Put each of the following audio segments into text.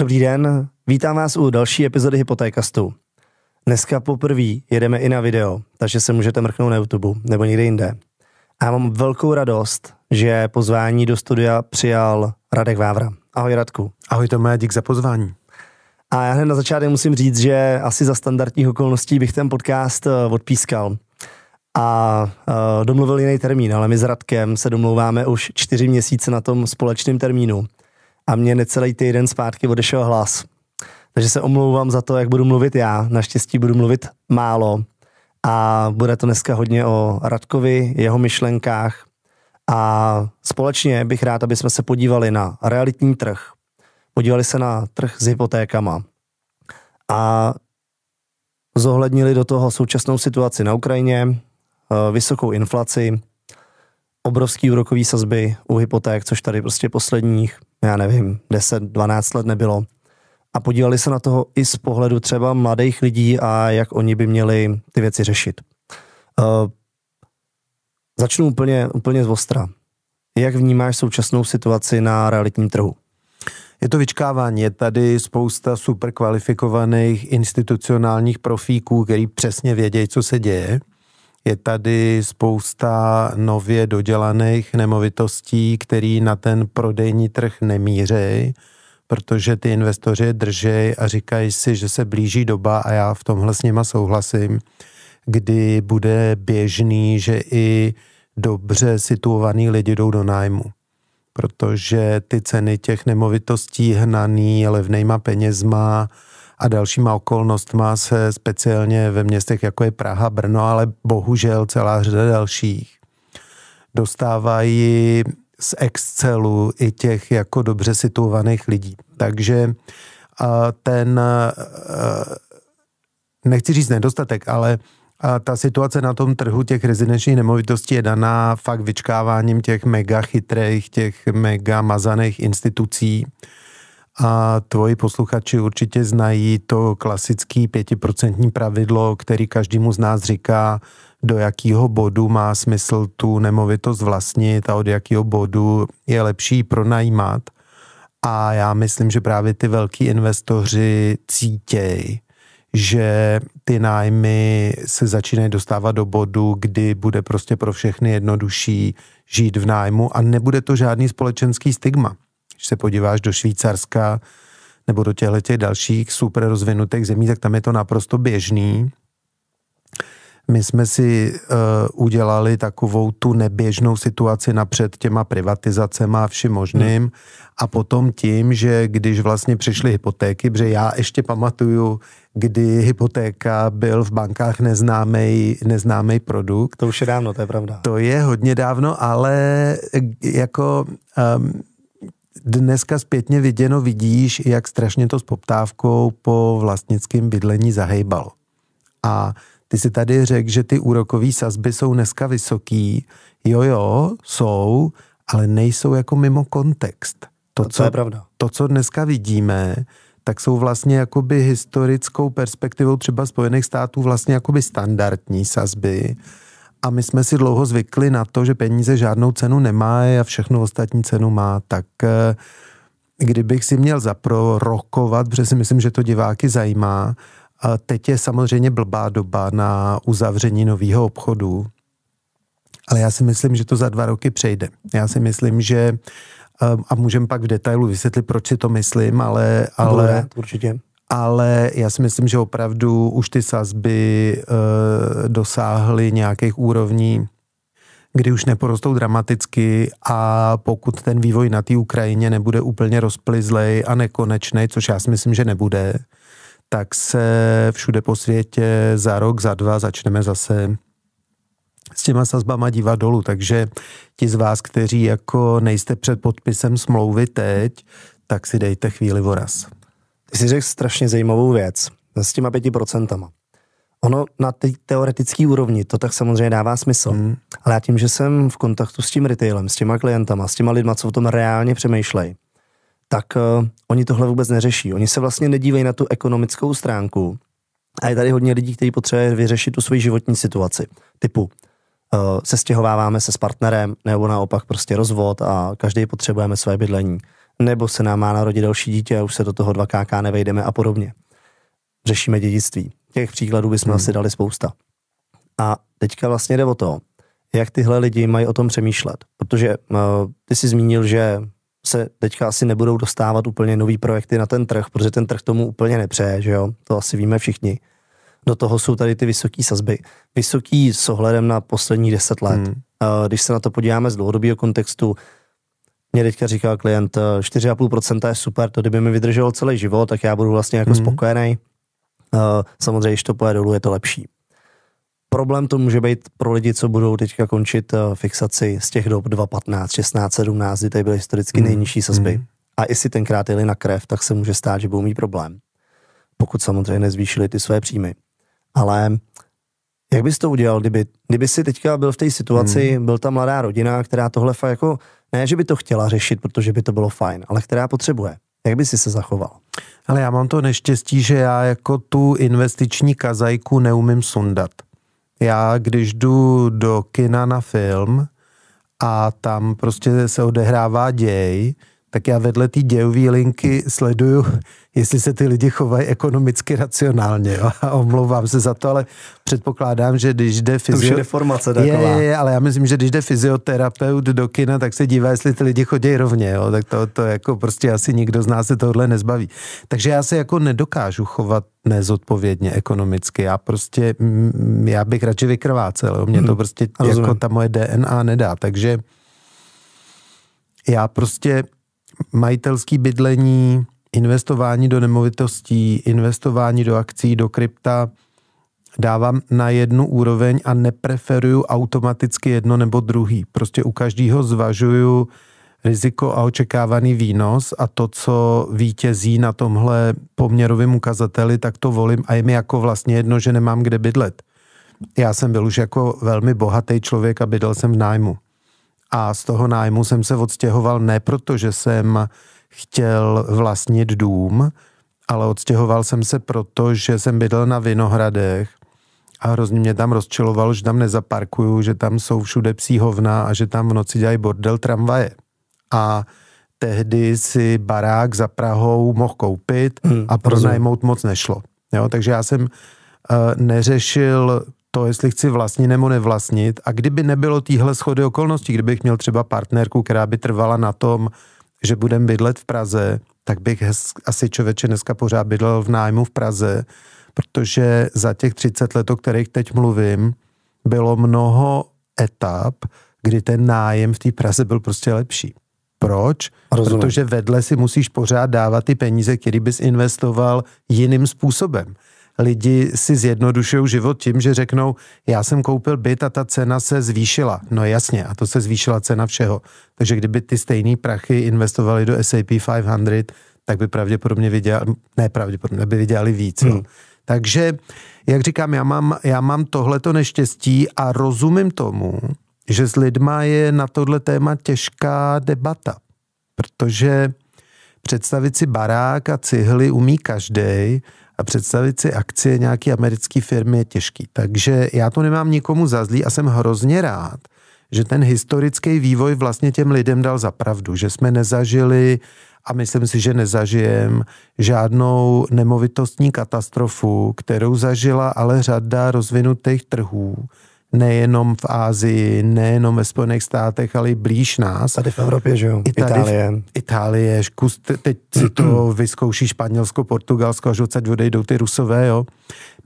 Dobrý den, vítám vás u další epizody Hypotékastu. Dneska poprvé jedeme i na video, takže se můžete mrknout na YouTube nebo někde jinde. A já mám velkou radost, že pozvání do studia přijal Radek Vávra. Ahoj Radku. Ahoj Tomé, dík za pozvání. A já hned na začátek musím říct, že asi za standardních okolností bych ten podcast eh, odpískal a uh, domluvil jiný termín, ale my s Radkem se domlouváme už čtyři měsíce na tom společném termínu a mě necelý týden zpátky odešel hlas. Takže se omlouvám za to, jak budu mluvit já. Naštěstí budu mluvit málo a bude to dneska hodně o Radkovi, jeho myšlenkách a společně bych rád, aby jsme se podívali na realitní trh, podívali se na trh s hypotékama a zohlednili do toho současnou situaci na Ukrajině, eh, vysokou inflaci, obrovský úrokový sazby u hypoték, což tady prostě posledních, já nevím, 10-12 let nebylo. A podívali se na toho i z pohledu třeba mladých lidí a jak oni by měli ty věci řešit. Eh, začnu úplně, úplně z ostra. Jak vnímáš současnou situaci na realitním trhu? Je to vyčkávání, je tady spousta super kvalifikovaných institucionálních profíků, který přesně vědějí, co se děje. Je tady spousta nově dodělaných nemovitostí, který na ten prodejní trh nemířejí, protože ty investoři je držej a říkají si, že se blíží doba a já v tomhle s nima souhlasím, kdy bude běžný, že i dobře situovaný lidi jdou do nájmu protože ty ceny těch nemovitostí hnaný levnejma penězma a dalšíma okolnostma se speciálně ve městech, jako je Praha, Brno, ale bohužel celá řada dalších, dostávají z Excelu i těch jako dobře situovaných lidí. Takže ten, nechci říct nedostatek, ale a ta situace na tom trhu těch rezidenčních nemovitostí je daná fakt vyčkáváním těch mega chytrých, těch mega mazaných institucí. A tvoji posluchači určitě znají to klasické pětiprocentní pravidlo, který každému z nás říká, do jakého bodu má smysl tu nemovitost vlastnit a od jakého bodu je lepší pronajímat. A já myslím, že právě ty velký investoři cítějí, že ty nájmy se začínají dostávat do bodu, kdy bude prostě pro všechny jednodušší žít v nájmu a nebude to žádný společenský stigma. Když se podíváš do Švýcarska nebo do těchto těch dalších super rozvinutých zemí, tak tam je to naprosto běžný my jsme si uh, udělali takovou tu neběžnou situaci napřed těma privatizacema a vším možným hmm. a potom tím, že když vlastně přišly hypotéky, protože já ještě pamatuju, kdy hypotéka byl v bankách neznámý, neznámý produkt. To už je dávno, to je pravda. To je hodně dávno, ale eh, jako... Um, dneska zpětně viděno vidíš, jak strašně to s poptávkou po vlastnickém bydlení zahejbalo. A ty si tady řekl, že ty úrokové sazby jsou dneska vysoký. Jo, jo, jsou, ale nejsou jako mimo kontext. To, to, co, je pravda. to co dneska vidíme, tak jsou vlastně jakoby historickou perspektivou třeba Spojených států vlastně jakoby standardní sazby. A my jsme si dlouho zvykli na to, že peníze žádnou cenu nemá a všechno ostatní cenu má. Tak eh, kdybych si měl zaprorokovat, protože si myslím, že to diváky zajímá, teď je samozřejmě blbá doba na uzavření nového obchodu, ale já si myslím, že to za dva roky přejde. Já si myslím, že eh, a můžeme pak v detailu vysvětlit, proč si to myslím, ale... ale Dobre, určitě. Ale já si myslím, že opravdu už ty sazby e, dosáhly nějakých úrovní, kdy už neporostou dramaticky a pokud ten vývoj na té Ukrajině nebude úplně rozplizlej a nekonečný, což já si myslím, že nebude, tak se všude po světě za rok, za dva začneme zase s těma sazbama dívat dolů. Takže ti z vás, kteří jako nejste před podpisem smlouvy teď, tak si dejte chvíli voraz. Ty jsi řekl strašně zajímavou věc no, s těma pěti procentama. Ono na té teoretické úrovni to tak samozřejmě dává smysl, hmm. ale já tím, že jsem v kontaktu s tím retailem, s těma klientama, s těma lidma, co o tom reálně přemýšlejí, tak uh, oni tohle vůbec neřeší. Oni se vlastně nedívají na tu ekonomickou stránku. A je tady hodně lidí, kteří potřebují vyřešit tu svoji životní situaci. Typu, uh, stěhováváme se s partnerem, nebo naopak prostě rozvod a každý potřebujeme své bydlení. Nebo se nám má narodit další dítě a už se do toho dva kk nevejdeme a podobně. Řešíme dědictví. Těch příkladů bychom hmm. asi dali spousta. A teďka vlastně jde o to, jak tyhle lidi mají o tom přemýšlet. Protože uh, ty jsi zmínil, že se teďka asi nebudou dostávat úplně nový projekty na ten trh, protože ten trh tomu úplně nepřeje, že jo? To asi víme všichni. Do toho jsou tady ty vysoké sazby. Vysoký s ohledem na poslední deset let. Hmm. Eh, když se na to podíváme z dlouhodobého kontextu, mě teďka říkal klient, 4,5% eh, je super, to kdyby mi vydrželo celý život, tak já budu vlastně jako hmm. spokojený. Eh, samozřejmě, když to pojede dolů, je to lepší. Problém to může být pro lidi, co budou teďka končit eh, fixaci z těch dob 2.15, 16, 17, kdy tady byly historicky mm, nejnižší sazby. Mm. A jestli tenkrát jeli na krev, tak se může stát, že budou mít problém. Pokud samozřejmě nezvýšili ty své příjmy. Ale jak bys to udělal, kdyby, kdyby si teďka byl v té situaci, hmm. byl ta mladá rodina, která tohle fakt jako, ne, že by to chtěla řešit, protože by to bylo fajn, ale která potřebuje. Jak by si se zachoval? Ale já mám to neštěstí, že já jako tu investiční kazajku neumím sundat. Já, když jdu do kina na film a tam prostě se odehrává děj, tak já vedle té dějové linky sleduju, jestli se ty lidi chovají ekonomicky racionálně. Jo? A omlouvám se za to, ale předpokládám, že když jde fyzio... To je deformace taková. Je, je, ale já myslím, že když jde fyzioterapeut do kina, tak se dívá, jestli ty lidi chodí rovně. Jo? Tak to, to jako prostě asi nikdo z nás se tohle nezbaví. Takže já se jako nedokážu chovat nezodpovědně ekonomicky. Já prostě, já bych radši vykrvácel. Jo? Mě to hmm. prostě hmm, jako rozumím. ta moje DNA nedá. Takže já prostě majitelský bydlení, investování do nemovitostí, investování do akcí, do krypta dávám na jednu úroveň a nepreferuju automaticky jedno nebo druhý. Prostě u každého zvažuju riziko a očekávaný výnos a to, co vítězí na tomhle poměrovém ukazateli, tak to volím a je mi jako vlastně jedno, že nemám kde bydlet. Já jsem byl už jako velmi bohatý člověk a bydlel jsem v nájmu. A z toho nájmu jsem se odstěhoval ne proto, že jsem chtěl vlastnit dům, ale odstěhoval jsem se proto, že jsem bydlel na Vinohradech a hrozně mě tam rozčilovalo, že tam nezaparkuju, že tam jsou všude psí hovna a že tam v noci dělají bordel tramvaje. A tehdy si barák za Prahou mohl koupit hmm, a pronajmout rozumím. moc nešlo. Jo, takže já jsem uh, neřešil to, jestli chci vlastnit nebo nevlastnit. A kdyby nebylo týhle schody okolností, kdybych měl třeba partnerku, která by trvala na tom, že budem bydlet v Praze, tak bych asi člověče dneska pořád bydlel v nájmu v Praze, protože za těch 30 let, o kterých teď mluvím, bylo mnoho etap, kdy ten nájem v té Praze byl prostě lepší. Proč? Rozumím. Protože vedle si musíš pořád dávat ty peníze, které bys investoval jiným způsobem lidi si zjednodušují život tím, že řeknou, já jsem koupil byt a ta cena se zvýšila. No jasně, a to se zvýšila cena všeho. Takže kdyby ty stejné prachy investovali do SAP 500, tak by pravděpodobně vydělali, ne pravděpodobně, by vydělali víc. No. Hmm. Takže, jak říkám, já mám, já mám tohleto neštěstí a rozumím tomu, že s lidma je na tohle téma těžká debata, protože představit si barák a cihly umí každý a představit si akcie nějaké americké firmy je těžký. Takže já to nemám nikomu za zlý a jsem hrozně rád, že ten historický vývoj vlastně těm lidem dal za pravdu, že jsme nezažili a myslím si, že nezažijem žádnou nemovitostní katastrofu, kterou zažila ale řada rozvinutých trhů nejenom v Ázii, nejenom ve Spojených státech, ale i blíž nás. Tady v Evropě, že jo? I tady Itálie. V, Itálie, kus, teď si to vyzkouší Španělsko, Portugalsko, až odsaď odejdou ty Rusové, jo?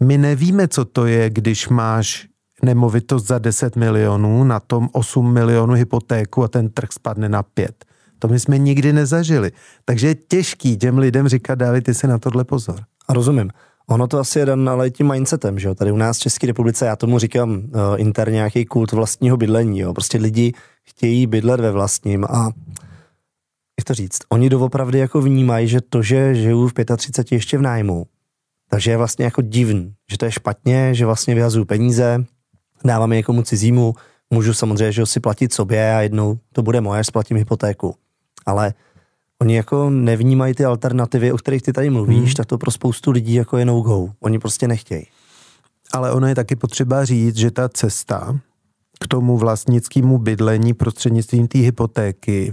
My nevíme, co to je, když máš nemovitost za 10 milionů, na tom 8 milionů hypotéku a ten trh spadne na 5. To my jsme nikdy nezažili. Takže je těžký těm lidem říkat, dávej ty si na tohle pozor. A rozumím. Ono to asi je dan ale tím mindsetem, že jo? Tady u nás v České republice, já tomu říkám uh, eh, interně nějaký kult vlastního bydlení, jo? Prostě lidi chtějí bydlet ve vlastním a jak to říct, oni doopravdy jako vnímají, že to, že žiju v 35 ještě v nájmu, takže je vlastně jako divný, že to je špatně, že vlastně vyhazuju peníze, dávám je někomu cizímu, můžu samozřejmě, že si platit sobě a jednou to bude moje, splatím hypotéku. Ale Oni jako nevnímají ty alternativy, o kterých ty tady mluvíš, hmm. tak to pro spoustu lidí jako je no-go. Oni prostě nechtějí. Ale ono je taky potřeba říct, že ta cesta k tomu vlastnickému bydlení prostřednictvím té hypotéky,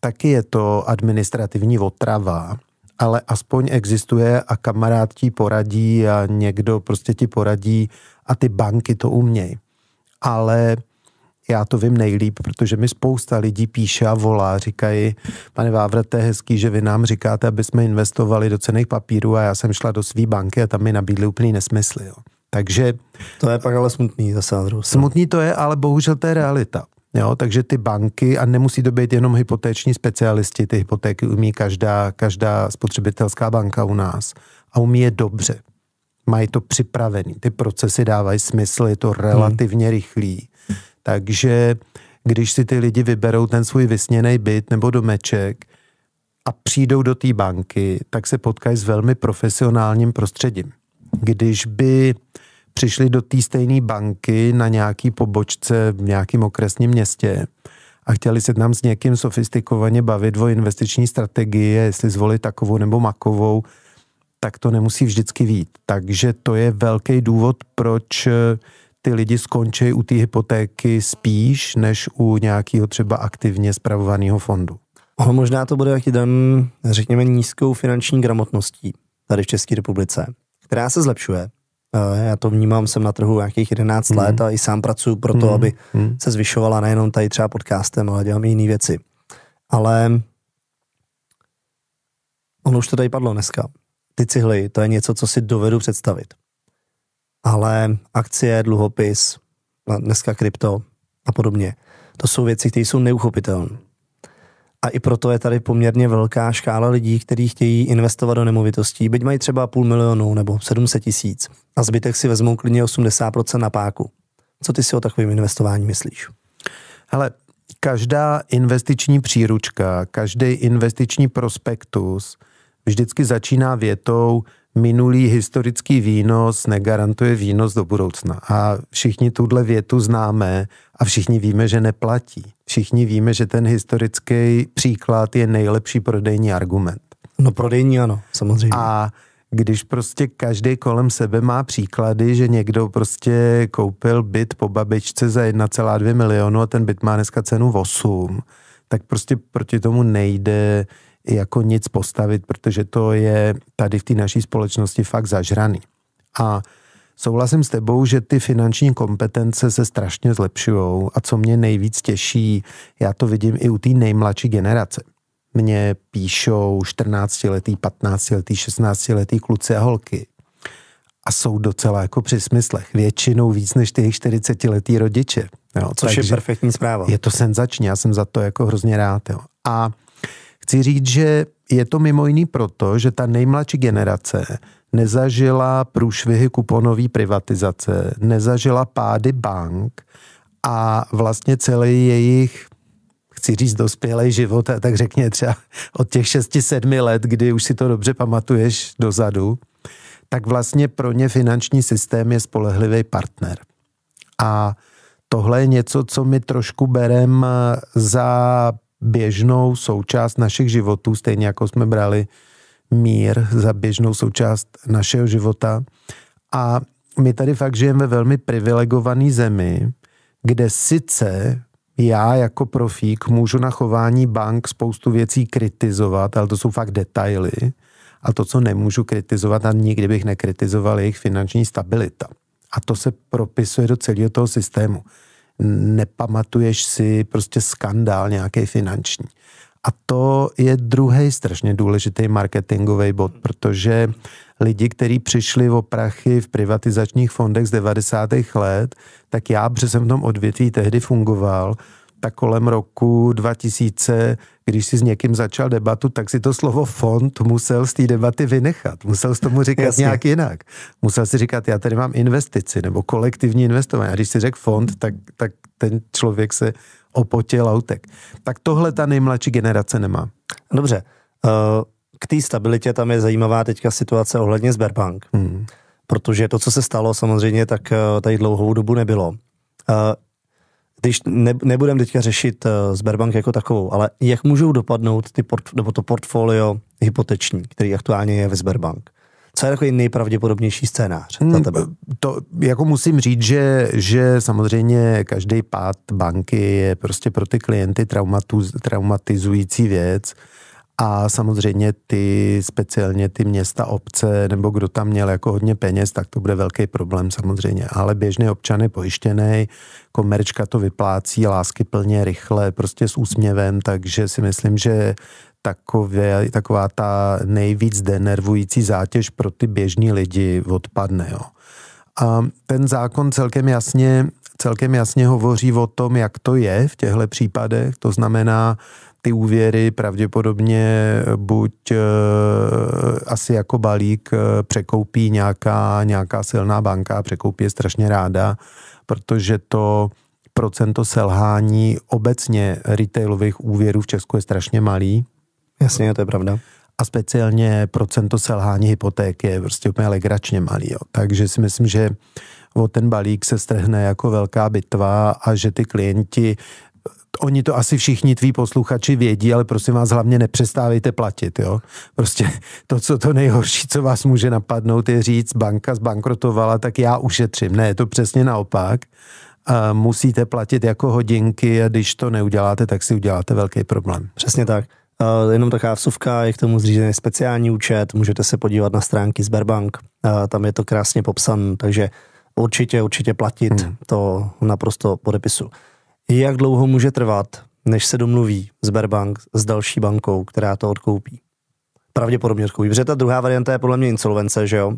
taky je to administrativní otrava, ale aspoň existuje a kamarád ti poradí a někdo prostě ti poradí a ty banky to umějí. Ale já to vím nejlíp, protože mi spousta lidí píše a volá, říkají, pane je hezký, že vy nám říkáte, aby jsme investovali do cených papírů a já jsem šla do své banky a tam mi nabídli úplný nesmysly. Jo. Takže... To je pak ale smutný zase Smutný to je, ale bohužel to je realita. Jo, takže ty banky, a nemusí to být jenom hypotéční specialisti, ty hypotéky umí každá, každá spotřebitelská banka u nás a umí je dobře. Mají to připravený, ty procesy dávají smysl, je to hmm. relativně hmm. rychlý. Takže když si ty lidi vyberou ten svůj vysněný byt nebo domeček a přijdou do té banky, tak se potkají s velmi profesionálním prostředím. Když by přišli do té stejné banky na nějaký pobočce v nějakém okresním městě a chtěli se tam s někým sofistikovaně bavit o investiční strategii, jestli zvolit takovou nebo makovou, tak to nemusí vždycky vít. Takže to je velký důvod, proč eh, ty lidi skončí u té hypotéky spíš než u nějakého třeba aktivně zpravovaného fondu. Ono možná to bude taky den, řekněme, nízkou finanční gramotností tady v České republice, která se zlepšuje. Eh, já to vnímám, jsem na trhu nějakých 11 mm. let a i sám pracuji pro to, mm. aby mm. se zvyšovala nejenom tady třeba podcastem, ale dělám i jiné věci. Ale ono už to tady padlo dneska. Ty cihly, to je něco, co si dovedu představit ale akcie, dluhopis, no, dneska krypto a podobně, to jsou věci, které jsou neuchopitelné. A i proto je tady poměrně velká škála lidí, kteří chtějí investovat do nemovitostí, byť mají třeba půl milionu nebo 700 tisíc a zbytek si vezmou klidně 80% na páku. Co ty si o takovém investování myslíš? Hele, každá investiční příručka, každý investiční prospektus vždycky začíná větou, minulý historický výnos negarantuje výnos do budoucna. A všichni tuhle větu známe a všichni víme, že neplatí. Všichni víme, že ten historický příklad je nejlepší prodejní argument. No prodejní ano, samozřejmě. A když prostě každý kolem sebe má příklady, že někdo prostě koupil byt po babičce za 1,2 milionu a ten byt má dneska cenu 8, tak prostě proti tomu nejde jako nic postavit, protože to je tady v té naší společnosti fakt zažraný. A souhlasím s tebou, že ty finanční kompetence se strašně zlepšují a co mě nejvíc těší, já to vidím i u té nejmladší generace. Mně píšou 14-letý, 15-letý, 16-letý kluci a holky a jsou docela jako při smyslech. Většinou víc než ty 40-letý rodiče. Jo, Což je perfektní zpráva. Je to senzační, já jsem za to jako hrozně rád. Jo. A Chci říct, že je to mimo jiný proto, že ta nejmladší generace nezažila průšvihy kuponové privatizace, nezažila pády bank a vlastně celý jejich chci říct dospělej život, a tak řekně třeba od těch 6-7 let, kdy už si to dobře pamatuješ dozadu, tak vlastně pro ně finanční systém je spolehlivý partner. A tohle je něco, co my trošku berem za běžnou součást našich životů, stejně jako jsme brali mír za běžnou součást našeho života. A my tady fakt žijeme ve velmi privilegované zemi, kde sice já jako profík můžu na chování bank spoustu věcí kritizovat, ale to jsou fakt detaily. A to, co nemůžu kritizovat, a nikdy bych nekritizoval, je jejich finanční stabilita. A to se propisuje do celého toho systému nepamatuješ si prostě skandál nějaký finanční. A to je druhý strašně důležitý marketingový bod, protože lidi, kteří přišli o prachy v privatizačních fondech z 90. let, tak já, protože jsem v tom odvětví tehdy fungoval, tak kolem roku 2000, když si s někým začal debatu, tak si to slovo fond musel z té debaty vynechat. Musel s tomu říkat Jasně. nějak jinak. Musel si říkat, já tady mám investici nebo kolektivní investování. A když si řekl fond, tak, tak ten člověk se opotěl autek. Tak tohle ta nejmladší generace nemá. Dobře. Eh, k té stabilitě tam je zajímavá teďka situace ohledně Sberbank. Hmm. Protože to, co se stalo, samozřejmě, tak eh, tady dlouhou dobu nebylo. Eh, když ne, nebudeme teďka řešit uh, Sberbank jako takovou, ale jak můžou dopadnout ty port, nebo to portfolio hypoteční, který aktuálně je ve Sberbank? Co je takový nejpravděpodobnější scénář za hmm, tebe? To jako musím říct, že, že samozřejmě každý pád banky je prostě pro ty klienty traumatiz, traumatizující věc. A samozřejmě ty, speciálně ty města, obce, nebo kdo tam měl jako hodně peněz, tak to bude velký problém samozřejmě. Ale běžný občan je pojištěný, komerčka to vyplácí lásky plně, rychle, prostě s úsměvem, takže si myslím, že takové, taková ta nejvíc denervující zátěž pro ty běžní lidi odpadne. Jo. A ten zákon celkem jasně, celkem jasně hovoří o tom, jak to je v těchto případech. To znamená, ty úvěry pravděpodobně eh, buď eh, asi jako balík eh, překoupí nějaká, nějaká silná banka, překoupí je strašně ráda, protože to procento selhání obecně retailových úvěrů v Česku je strašně malý. Jasně, to je pravda. A speciálně procento selhání hypoték je prostě úplně legračně malý. Jo. Takže si myslím, že o ten balík se strhne jako velká bitva a že ty klienti oni to asi všichni tví posluchači vědí, ale prosím vás, hlavně nepřestávejte platit, jo. Prostě to, co to nejhorší, co vás může napadnout, je říct, banka zbankrotovala, tak já ušetřím. Ne, je to přesně naopak. A eh, musíte platit jako hodinky a když to neuděláte, tak si uděláte velký problém. Přesně tak. Uh, jenom taková vsuvka, je k tomu zřízený speciální účet, můžete se podívat na stránky Sberbank, uh, tam je to krásně popsan, takže určitě, určitě platit, hmm. to naprosto podepisu. Jak dlouho může trvat, než se domluví Sberbank s další bankou, která to odkoupí? Pravděpodobně odkoupí, protože ta druhá varianta je podle mě insolvence, že jo?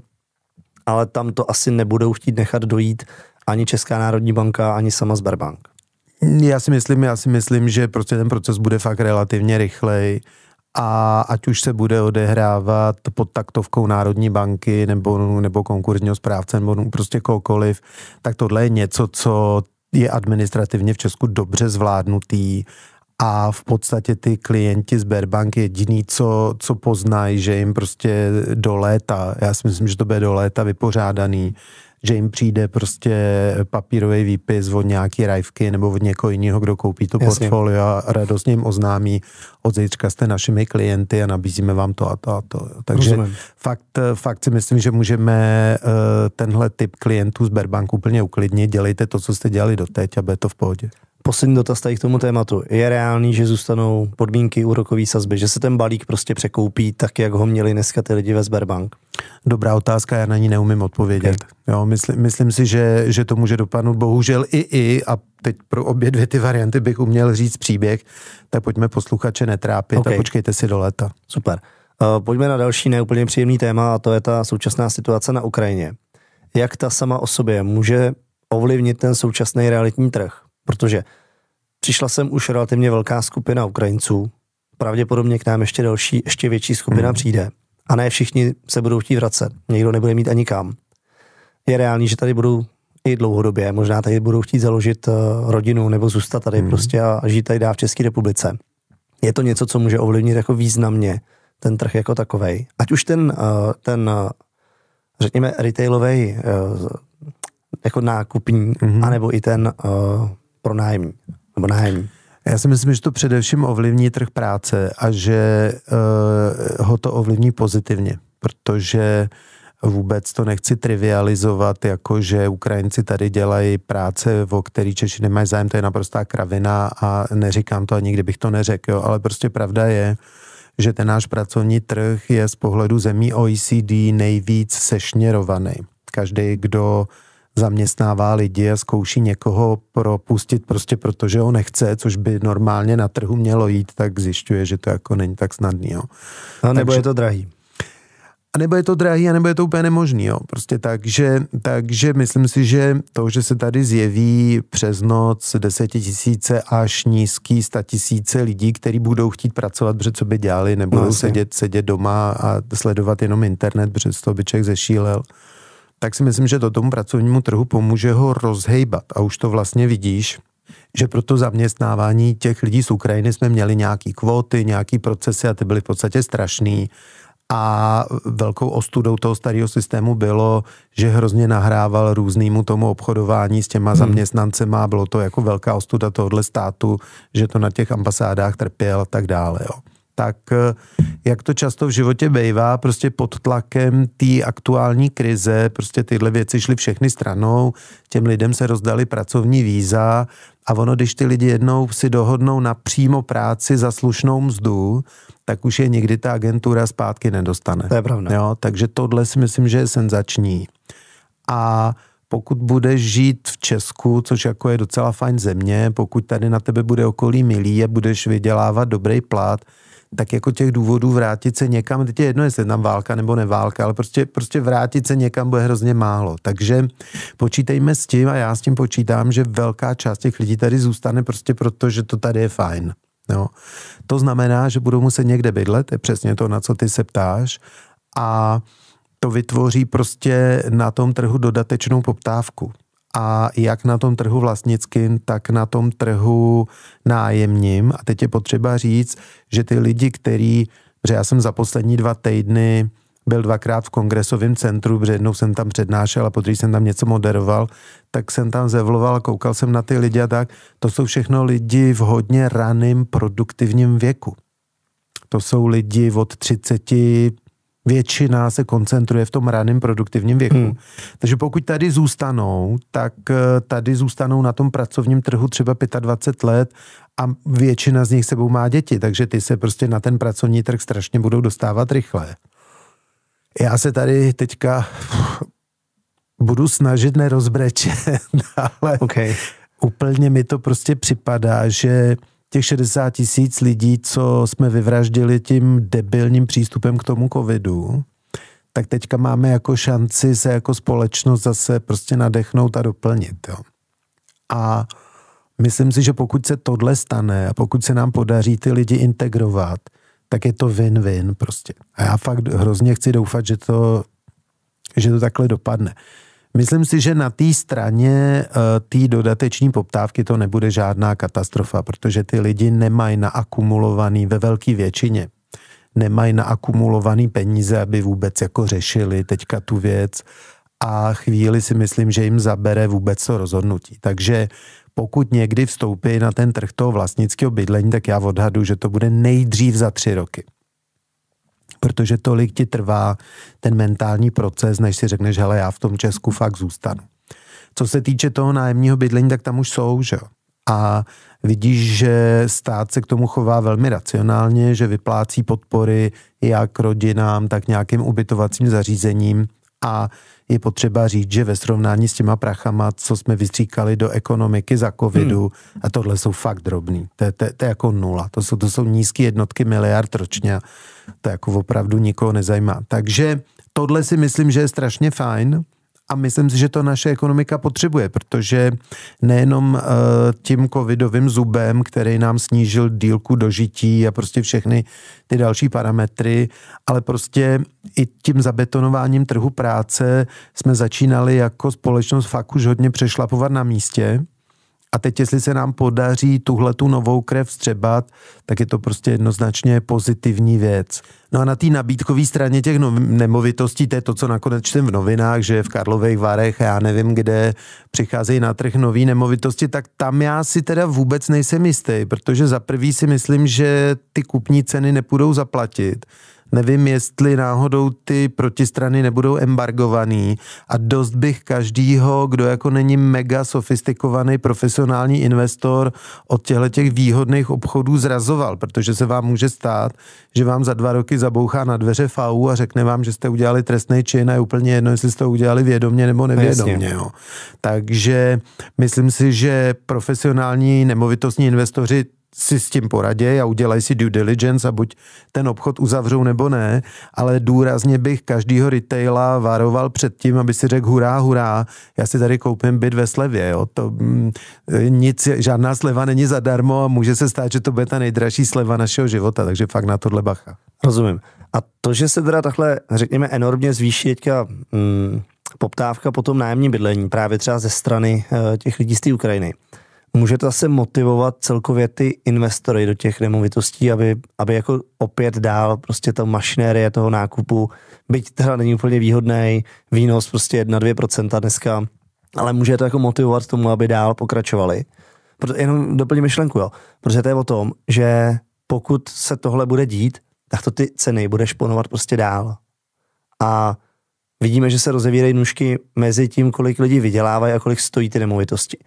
Ale tam to asi nebudou chtít nechat dojít ani Česká národní banka, ani sama Sberbank. Já si myslím, já si myslím, že prostě ten proces bude fakt relativně rychlej a ať už se bude odehrávat pod taktovkou Národní banky nebo, nebo konkurzního správce nebo prostě kohokoliv, tak tohle je něco, co je administrativně v Česku dobře zvládnutý a v podstatě ty klienti z Berbank jediný, co, co poznají, že jim prostě do léta, já si myslím, že to bude do léta vypořádaný, že jim přijde prostě papírový výpis od nějaký rajvky nebo od někoho jiného, kdo koupí to Jasně. portfolio a radost jim oznámí, od zítřka jste našimi klienty a nabízíme vám to a to a to. Takže fakt, fakt si myslím, že můžeme eh, tenhle typ klientů z Berbank úplně uklidnit. Dělejte to, co jste dělali doteď a bude to v pohodě. Poslední dotaz tady k tomu tématu. Je reálný, že zůstanou podmínky úrokové sazby, že se ten balík prostě překoupí tak, jak ho měli dneska ty lidi ve Sberbank? Dobrá otázka, já na ní neumím odpovědět. Okay. Jo, myslím, myslím si, že, že to může dopadnout bohužel i i a teď pro obě dvě ty varianty bych uměl říct příběh, tak pojďme posluchače netrápit okay. a počkejte si do léta. Super. Uh, pojďme na další neúplně příjemný téma a to je ta současná situace na Ukrajině. Jak ta sama o sobě může ovlivnit ten současný realitní trh? protože přišla sem už relativně velká skupina Ukrajinců, pravděpodobně k nám ještě další, ještě větší skupina hmm. přijde. A ne všichni se budou chtít vracet. Někdo nebude mít ani kam. Je reálný, že tady budou i dlouhodobě, možná tady budou chtít založit eh, rodinu nebo zůstat tady hmm. prostě a žít tady dá v České republice. Je to něco, co může ovlivnit jako významně ten trh jako takový. Ať už ten, eh, ten eh, řekněme, retailový jako nákupní, mm-hmm. anebo i ten pro nájemní nebo nájemní. Já si myslím, že to především ovlivní trh práce a že uh, ho to ovlivní pozitivně, protože vůbec to nechci trivializovat, jako že Ukrajinci tady dělají práce, o který Češi nemají zájem, to je naprostá kravina a neříkám to ani, kdybych to neřekl, ale prostě pravda je, že ten náš pracovní trh je z pohledu zemí OECD nejvíc sešněrovaný. Každý, kdo uh, zaměstnává lidi a zkouší někoho propustit prostě proto, že ho nechce, což by normálně na trhu mělo jít, tak zjišťuje, že to jako není tak snadný. Jo. A nebo takže, je to drahý. A nebo je to drahý, a nebo je to úplně nemožný. Jo. Prostě takže, takže myslím si, že to, že se tady zjeví přes noc desetitisíce až nízký tisíce lidí, kteří budou chtít pracovat, protože co by dělali, nebudou no, sedět, sedět doma a sledovat jenom internet, protože to by člověk zešílel tak si myslím, že to tomu pracovnímu trhu pomůže ho rozhejbat. A už to vlastně vidíš, že pro to zaměstnávání těch lidí z Ukrajiny jsme měli nějaký kvóty, nějaký procesy a ty byly v podstatě strašný. A velkou ostudou toho starého systému bylo, že hrozně nahrával různému tomu obchodování s těma hmm. zaměstnancema. Bylo to jako velká ostuda tohohle státu, že to na těch ambasádách trpěl a tak dále. Jo tak eh, jak to často v životě bývá, prostě pod tlakem té aktuální krize, prostě tyhle věci šly všechny stranou, těm lidem se rozdali pracovní víza a ono, když ty lidi jednou si dohodnou na přímo práci za slušnou mzdu, tak už je nikdy ta agentura zpátky nedostane. To je pravda. Jo, takže tohle si myslím, že je senzační. A pokud budeš žít v Česku, což jako je docela fajn země, pokud tady na tebe bude okolí milý, a budeš vydělávat dobrý plat, tak jako těch důvodů vrátit se někam, teď je jedno, jestli je tam válka nebo neválka, ale prostě, prostě vrátit se někam bude hrozně málo. Takže počítejme s tím a já s tím počítám, že velká část těch lidí tady zůstane prostě proto, že to tady je fajn. Jo. No. To znamená, že budou muset někde bydlet, je přesně to, na co ty se ptáš, a to vytvoří prostě na tom trhu dodatečnou poptávku a jak na tom trhu vlastnickým, tak na tom trhu nájemním. A teď je potřeba říct, že ty lidi, který, že já jsem za poslední dva týdny byl dvakrát v kongresovém centru, protože jednou jsem tam přednášel a podruhé jsem tam něco moderoval, tak jsem tam zevloval, koukal jsem na ty lidi a tak. To jsou všechno lidi v hodně raném produktivním věku. To jsou lidi od 30 většina se koncentruje v tom raném produktivním věku. Hmm. Takže pokud tady zůstanou, tak eh, tady zůstanou na tom pracovním trhu třeba 25 let a většina z nich sebou má děti, takže ty se prostě na ten pracovní trh strašně budou dostávat rychle. Já se tady teďka budu snažit nerozbrečet, ale okay. úplně mi to prostě připadá, že těch 60 tisíc lidí, co jsme vyvraždili tím debilním přístupem k tomu covidu, tak teďka máme jako šanci se jako společnost zase prostě nadechnout a doplnit. Jo. A myslím si, že pokud se tohle stane a pokud se nám podaří ty lidi integrovat, tak je to win-win prostě. A já fakt hrozně chci doufat, že to, že to takhle dopadne. Myslím si, že na té straně eh, té dodateční poptávky to nebude žádná katastrofa, protože ty lidi nemají naakumulovaný ve velké většině nemají naakumulovaný peníze, aby vůbec jako řešili teďka tu věc a chvíli si myslím, že jim zabere vůbec to rozhodnutí. Takže pokud někdy vstoupí na ten trh toho vlastnického bydlení, tak já odhadu, že to bude nejdřív za tři roky protože tolik ti trvá ten mentální proces, než si řekneš, hele, já v tom Česku fakt zůstanu. Co se týče toho nájemního bydlení, tak tam už jsou, že jo. A vidíš, že stát se k tomu chová velmi racionálně, že vyplácí podpory jak rodinám, tak nějakým ubytovacím zařízením a je potřeba říct, že ve srovnání s těma prachama, co jsme vystříkali do ekonomiky za covidu, hmm. a tohle jsou fakt drobný. To je, to, to je jako nula. To jsou, to jsou nízké jednotky miliard ročně. To jako opravdu nikoho nezajímá. Takže tohle si myslím, že je strašně fajn a myslím si, že to naše ekonomika potřebuje, protože nejenom eh, tím covidovým zubem, který nám snížil dílku dožití a prostě všechny ty další parametry, ale prostě i tím zabetonováním trhu práce jsme začínali jako společnost fakt už hodně přešlapovat na místě a teď, jestli se nám podaří tuhle tu novou krev střebat, tak je to prostě jednoznačně pozitivní věc. No a na té nabídkové straně těch no, nemovitostí, to je to, co nakonec čtem v novinách, že v Karlových Varech, já nevím kde, přicházejí na trh nové nemovitosti, tak tam já si teda vůbec nejsem jistý, protože za prvý si myslím, že ty kupní ceny nepůjdou zaplatit. Nevím, jestli náhodou ty protistrany nebudou embargovaný a dost bych každýho, kdo jako není mega sofistikovaný profesionální investor od těchto těch výhodných obchodů zrazoval, protože se vám může stát, že vám za dva roky zabouchá na dveře FAU a řekne vám, že jste udělali trestný čin a je úplně jedno, jestli jste to udělali vědomně nebo no, nevědomně. Jo. Takže myslím si, že profesionální nemovitostní investoři si s tím poraděj a udělej si due diligence a buď ten obchod uzavřou nebo ne, ale důrazně bych každýho retaila varoval před tím, aby si řekl hurá, hurá, já si tady koupím byt ve slevě, jo. To, mm, nic, žádná sleva není zadarmo a může se stát, že to bude ta nejdražší sleva našeho života, takže fakt na tohle bacha. Rozumím. A to, že se teda takhle, řekněme, enormně zvýší teďka mm, poptávka po tom nájemním bydlení, právě třeba ze strany e, těch lidí z té Ukrajiny, může to zase motivovat celkově ty investory do těch nemovitostí, aby, aby jako opět dál prostě to mašinérie toho nákupu, byť teda není úplně výhodný, výnos prostě 1-2% dneska, ale může to jako motivovat k tomu, aby dál pokračovali. Proto, jenom doplním myšlenku, jo. Protože to je o tom, že pokud se tohle bude dít, tak to ty ceny budeš ponovat prostě dál. A vidíme, že se rozevírají nůžky mezi tím, kolik lidí vydělávají a kolik stojí ty nemovitosti.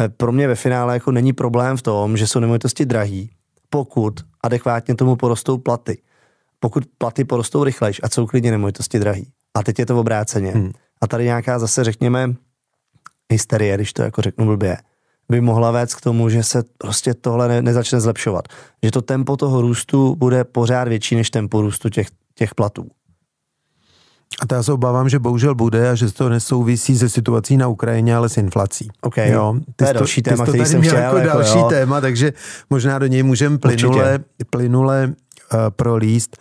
Eh, pro mě ve finále jako není problém v tom, že jsou nemovitosti drahý, pokud adekvátně tomu porostou platy. Pokud platy porostou rychlejš a jsou klidně nemovitosti drahý. A teď je to obráceně. Hmm. A tady nějaká zase řekněme hysterie, když to jako řeknu blbě, by mohla vést k tomu, že se prostě tohle ne, nezačne zlepšovat. Že to tempo toho růstu bude pořád větší než tempo růstu těch, těch platů. A to já se obávám, že bohužel bude a že to nesouvisí se situací na Ukrajině, ale s inflací. Okay. Jo, ty to je další téma, který jsem chtěl. Jako, jako další jo. téma, takže možná do něj můžeme plynule, plynule uh, prolíst.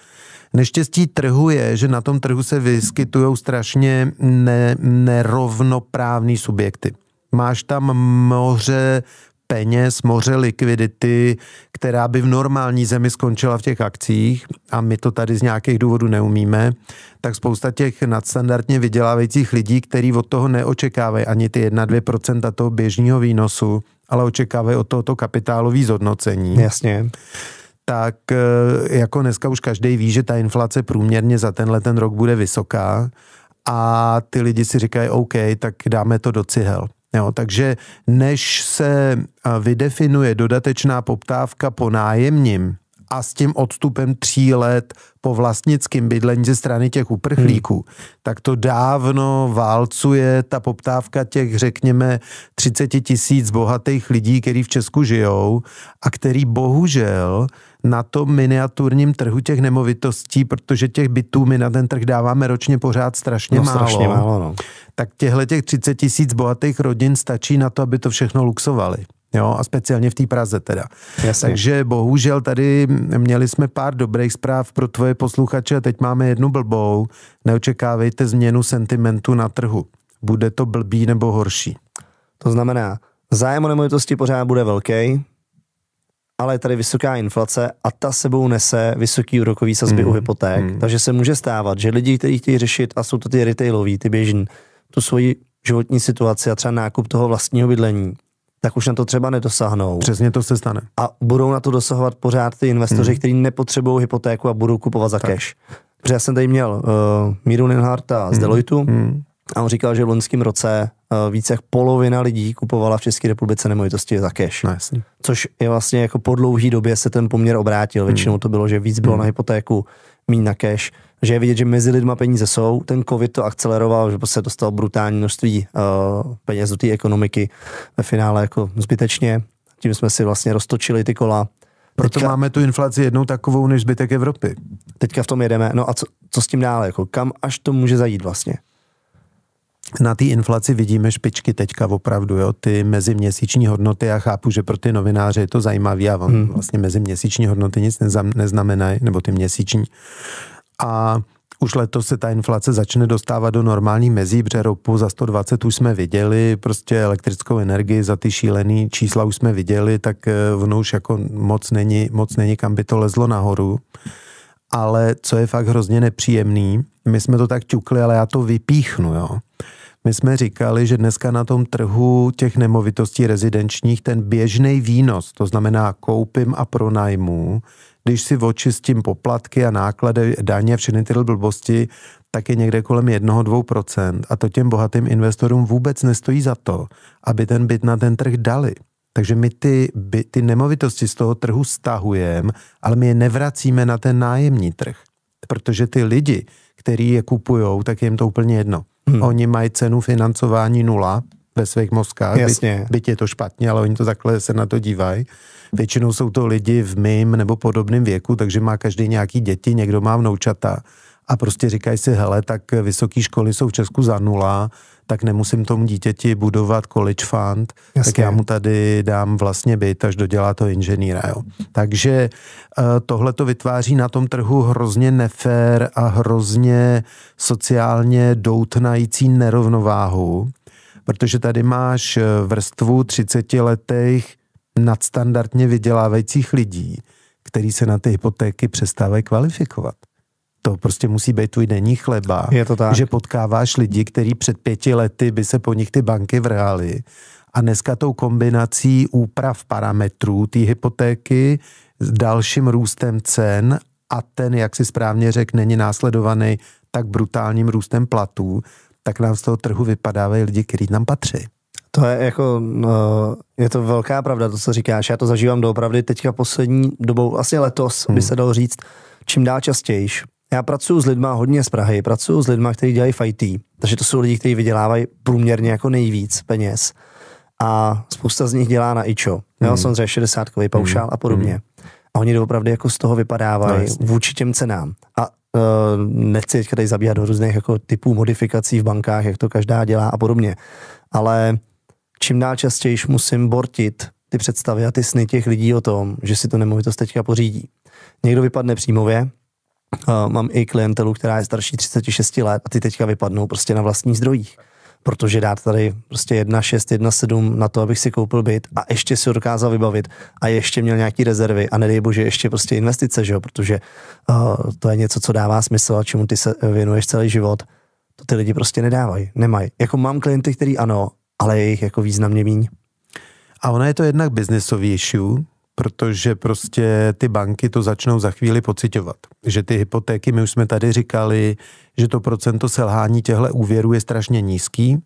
Neštěstí trhu je, že na tom trhu se vyskytují strašně ne, nerovnoprávní subjekty. Máš tam moře peněz, moře likvidity, která by v normální zemi skončila v těch akcích a my to tady z nějakých důvodů neumíme, tak spousta těch nadstandardně vydělávajících lidí, který od toho neočekávají ani ty 1-2% toho běžního výnosu, ale očekávají od tohoto kapitálový zhodnocení. Jasně tak eh, jako dneska už každý ví, že ta inflace průměrně za tenhle ten rok bude vysoká a ty lidi si říkají OK, tak dáme to do cihel. Jo, takže než se vydefinuje dodatečná poptávka po nájemním, a s tím odstupem tří let po vlastnickém bydlení ze strany těch uprchlíků, hmm. tak to dávno válcuje ta poptávka těch, řekněme, 30 tisíc bohatých lidí, kteří v Česku žijou a který bohužel na tom miniaturním trhu těch nemovitostí, protože těch bytů my na ten trh dáváme ročně pořád strašně no, málo. Strašně málo no. Tak těchto těch 30 tisíc bohatých rodin stačí na to, aby to všechno luxovali. Jo, a speciálně v té Praze teda. Jasně. Takže bohužel tady měli jsme pár dobrých zpráv pro tvoje posluchače a teď máme jednu blbou. Neočekávejte změnu sentimentu na trhu. Bude to blbý nebo horší? To znamená, zájem o nemovitosti pořád bude velký, ale je tady vysoká inflace a ta sebou nese vysoký úrokový sazby mm. u hypoték. Mm. Takže se může stávat, že lidi, kteří chtějí řešit, a jsou to ty retailoví, ty běžní, tu svoji životní situaci a třeba nákup toho vlastního bydlení, tak už na to třeba nedosáhnou. Přesně to se stane. A budou na to dosahovat pořád ty investoři, hmm. kteří nepotřebují hypotéku a budou kupovat za tak. cash. Protože já jsem tady měl uh, Míru Ninharta z hmm. Deloitu hmm. a on říkal, že v loňském roce uh, eh, více jak polovina lidí kupovala v České republice nemovitosti za cash. No, jasně. Což je vlastně jako po dlouhý době se ten poměr obrátil. Mhm. Většinou to bylo, že víc bylo hmm. na hypotéku, méně na cash že je vidět, že mezi lidma peníze jsou, ten covid to akceleroval, že se prostě dostal brutální množství uh, peněz do té ekonomiky ve finále jako zbytečně, tím jsme si vlastně roztočili ty kola. Proto teďka, máme tu inflaci jednou takovou než zbytek Evropy. Teďka v tom jedeme, no a co, co s tím dále, jako kam až to může zajít vlastně? Na té inflaci vidíme špičky teďka opravdu, jo, ty meziměsíční hodnoty, já chápu, že pro ty novináře je to zajímavé a vám hmm. vlastně meziměsíční hodnoty nic neznamenají, nebo ty měsíční, a už letos se ta inflace začne dostávat do normální mezí, protože ropu za 120 už jsme viděli, prostě elektrickou energii za ty šílený čísla už jsme viděli, tak eh, ono už jako moc není, moc není, kam by to lezlo nahoru. Ale co je fakt hrozně nepříjemný, my jsme to tak ťukli, ale já to vypíchnu, jo. My jsme říkali, že dneska na tom trhu těch nemovitostí rezidenčních ten běžný výnos, to znamená koupím a pronajmu, když si očistím poplatky a náklady, daně, všechny tyhle blbosti, tak je někde kolem 1-2%. A to těm bohatým investorům vůbec nestojí za to, aby ten byt na ten trh dali. Takže my ty, by, ty nemovitosti z toho trhu stahujeme, ale my je nevracíme na ten nájemní trh. Protože ty lidi, který je kupují, tak je jim to úplně jedno. Hmm. Oni mají cenu financování nula ve svých mozkách, Jasně. Byť, byť je to špatně, ale oni to takhle se na to dívají. Většinou jsou to lidi v mým nebo podobném věku, takže má každý nějaký děti, někdo má vnoučata a prostě říkají si, hele, tak vysoké školy jsou v Česku za nula, tak nemusím tomu dítěti budovat college fund, Jasně. tak já mu tady dám vlastně byt, až dodělá to inženýra. Jo. Takže eh, tohle to vytváří na tom trhu hrozně nefér a hrozně sociálně doutnající nerovnováhu, protože tady máš eh, vrstvu 30 letech nadstandardně vydělávajících lidí, který se na ty hypotéky přestávají kvalifikovat. To prostě musí být tvůj denní chleba. Je to tak. Že potkáváš lidi, kteří před pěti lety by se po nich ty banky vrhaly a dneska tou kombinací úprav parametrů té hypotéky s dalším růstem cen a ten, jak si správně řekl, není následovaný tak brutálním růstem platů, tak nám z toho trhu vypadávají lidi, kteří nám patří. To je jako, no, je to velká pravda, to, co říkáš. Já to zažívám doopravdy teďka poslední dobou, asi letos, hmm. by se dalo říct, čím dál častěji. Já pracuji s lidma hodně z Prahy, pracuji s lidma, kteří dělají IT, takže to jsou lidi, kteří vydělávají průměrně jako nejvíc peněz. A spousta z nich dělá na IČO, hmm. jo, samozřejmě 60 paušál hmm. a podobně. Hmm. A oni doopravdy jako z toho vypadávají no, vůči těm cenám. A uh, nechci teďka tady zabíhat do různých jako typů modifikací v bankách, jak to každá dělá a podobně. Ale čím dál častěji musím bortit ty představy a ty sny těch lidí o tom, že si to nemovitost teďka pořídí. Někdo vypadne příjmově, mám i klientelu, která je starší 36 let a ty teďka vypadnou prostě na vlastních zdrojích. Protože dát tady prostě 1,6, 1,7 na to, abych si koupil byt a ještě si ho dokázal vybavit a ještě měl nějaký rezervy a nedej bože ještě prostě investice, že jo, protože uh, to je něco, co dává smysl a čemu ty se věnuješ celý život, to ty lidi prostě nedávají, nemají. Jako mám klienty, který ano, ale je jich jako významně míň. A ona je to jednak biznesový issue, protože prostě ty banky to začnou za chvíli pocitovat. Že ty hypotéky, my už jsme tady říkali, že to procento selhání těchto úvěrů je strašně nízký,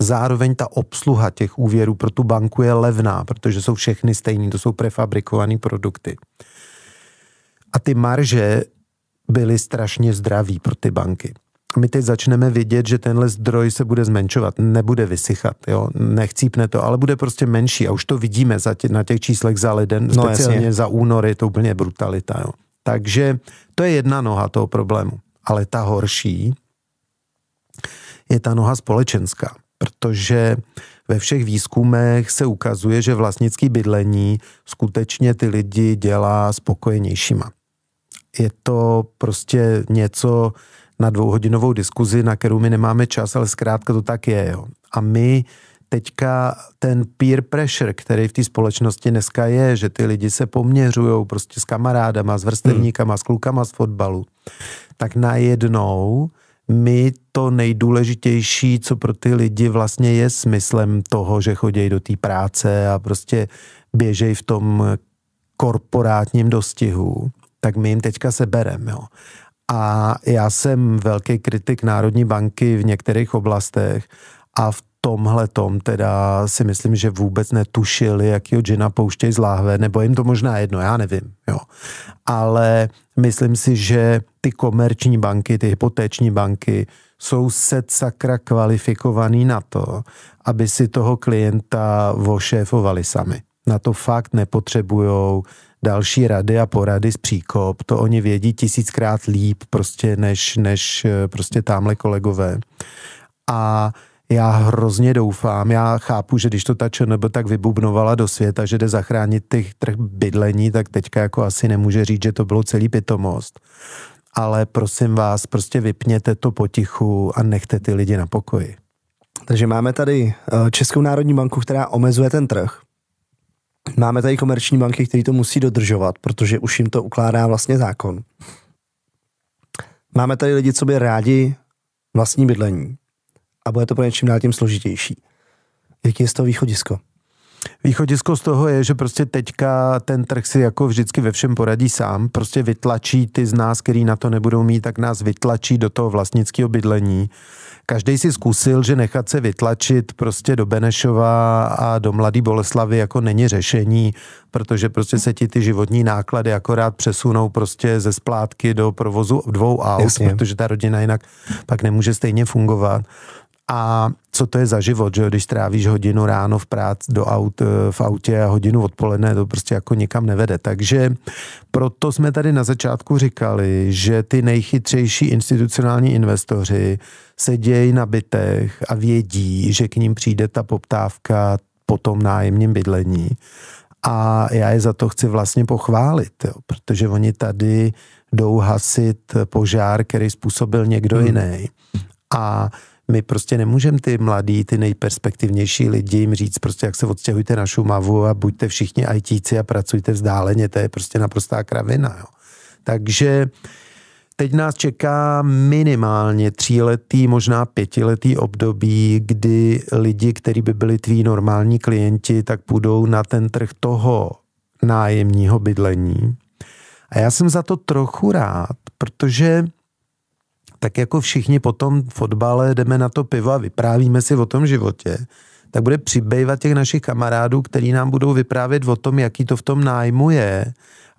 Zároveň ta obsluha těch úvěrů pro tu banku je levná, protože jsou všechny stejný, to jsou prefabrikované produkty. A ty marže byly strašně zdraví pro ty banky a my teď začneme vidět, že tenhle zdroj se bude zmenšovat, nebude vysychat, jo, nechcípne to, ale bude prostě menší a už to vidíme za tě, na těch číslech za leden, no, speciálně jasně. za únory, to úplně brutalita, jo. Takže to je jedna noha toho problému, ale ta horší je ta noha společenská, protože ve všech výzkumech se ukazuje, že vlastnické bydlení skutečně ty lidi dělá spokojenějšíma. Je to prostě něco, na dvouhodinovou diskuzi, na kterou my nemáme čas, ale zkrátka to tak je. Jo. A my teďka ten peer pressure, který v té společnosti dneska je, že ty lidi se poměřují prostě s kamarádama, s vrstevníkama, hmm. s klukama z fotbalu, tak najednou my to nejdůležitější, co pro ty lidi vlastně je smyslem toho, že chodí do té práce a prostě běžej v tom korporátním dostihu, tak my jim teďka sebereme. Jo. A já jsem velký kritik Národní banky v některých oblastech a v tomhle tom teda si myslím, že vůbec netušili, jakýho džina pouštějí z láhve, nebo jim to možná jedno, já nevím, jo. Ale myslím si, že ty komerční banky, ty hypotéční banky jsou se sakra kvalifikovaný na to, aby si toho klienta vošéfovali sami. Na to fakt nepotřebujou další rady a porady z příkop, to oni vědí tisíckrát líp prostě než, než eh, prostě tamhle kolegové. A já hrozně doufám, já chápu, že když to ta ČNB tak vybubnovala do světa, že jde zachránit těch trh bydlení, tak teďka jako asi nemůže říct, že to bylo celý pitomost. Ale prosím vás, prostě vypněte to potichu a nechte ty lidi na pokoji. Takže máme tady eh, Českou národní banku, která omezuje ten trh. Máme tady komerční banky, které to musí dodržovat, protože už jim to ukládá vlastně zákon. Máme tady lidi, co by rádi vlastní bydlení. A bude to pro něčím dál tím složitější. Jaký je z toho východisko? Východisko z toho je, že prostě teďka ten trh si jako vždycky ve všem poradí sám, prostě vytlačí ty z nás, který na to nebudou mít, tak nás vytlačí do toho vlastnického bydlení. Každý si zkusil, že nechat se vytlačit prostě do Benešova a do Mladé Boleslavy jako není řešení, protože prostě se ti ty životní náklady akorát přesunou prostě ze splátky do provozu dvou aut, Jasně. protože ta rodina jinak pak nemůže stejně fungovat. A co to je za život, že když trávíš hodinu ráno v práci do aut, eh, v autě a hodinu odpoledne, to prostě jako nikam nevede. Takže proto jsme tady na začátku říkali, že ty nejchytřejší institucionální investoři sedějí na bytech a vědí, že k ním přijde ta poptávka po tom nájemním bydlení. A já je za to chci vlastně pochválit, jo, protože oni tady jdou hasit požár, který způsobil někdo hmm. jiný. A my prostě nemůžeme ty mladí, ty nejperspektivnější lidi jim říct prostě, jak se odstěhujte na Šumavu a buďte všichni ITci a pracujte vzdáleně, to je prostě naprostá kravina. Jo. Takže Teď nás čeká minimálně tříletý, možná pětiletý období, kdy lidi, kteří by byli tví normální klienti, tak půjdou na ten trh toho nájemního bydlení. A já jsem za to trochu rád, protože tak jako všichni potom v fotbale jdeme na to pivo a vyprávíme si o tom životě, tak bude přibývat těch našich kamarádů, který nám budou vyprávět o tom, jaký to v tom nájmu je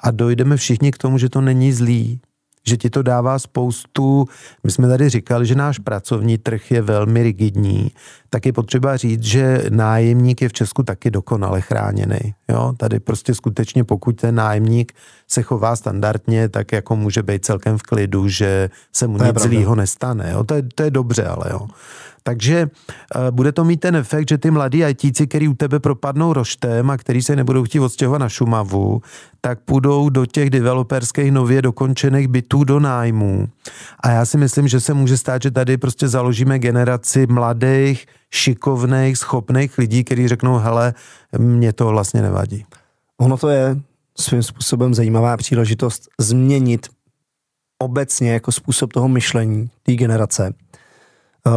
a dojdeme všichni k tomu, že to není zlý že ti to dává spoustu, my jsme tady říkali, že náš pracovní trh je velmi rigidní, tak je potřeba říct, že nájemník je v Česku taky dokonale chráněný. Jo? Tady prostě skutečně pokud ten nájemník se chová standardně, tak jako může být celkem v klidu, že se mu nic zlýho nestane. Jo? To, je, to je dobře, ale jo. Takže eh, bude to mít ten efekt, že ty mladí ajtíci, který u tebe propadnou roštem a který se nebudou chtít odstěhovat na Šumavu, tak půjdou do těch developerských nově dokončených bytů do nájmu. A já si myslím, že se může stát, že tady prostě založíme generaci mladých, šikovných, schopných lidí, kteří řeknou, hele, mě to vlastně nevadí. Ono to je svým způsobem zajímavá příležitost změnit obecně jako způsob toho myšlení té generace. Eh,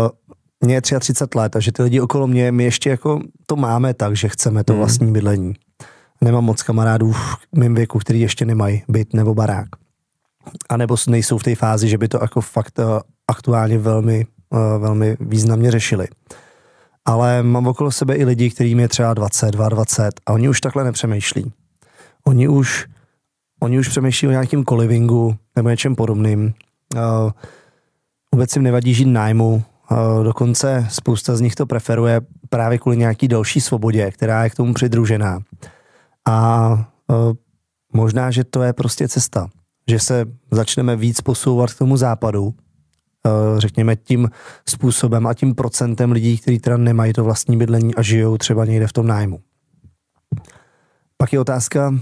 mě je 33 let, takže ty lidi okolo mě, my ještě jako to máme tak, že chceme to hmm. vlastní bydlení. Nemám moc kamarádů v mém věku, kteří ještě nemají byt nebo barák. A nebo nejsou v té fázi, že by to jako fakt eh, aktuálně velmi, eh, velmi významně řešili. Ale mám okolo sebe i lidi, kterým je třeba 20, 22 a oni už takhle nepřemýšlí. Oni už, oni už přemýšlí o nějakém kolivingu nebo něčem podobným. Eh, vůbec jim nevadí žít nájmu, Eh, dokonce spousta z nich to preferuje právě kvůli nějaký další svobodě, která je k tomu přidružená. A eh, možná, že to je prostě cesta, že se začneme víc posouvat k tomu západu, eh, řekněme tím způsobem a tím procentem lidí, kteří teda nemají to vlastní bydlení a žijou třeba někde v tom nájmu. Pak je otázka,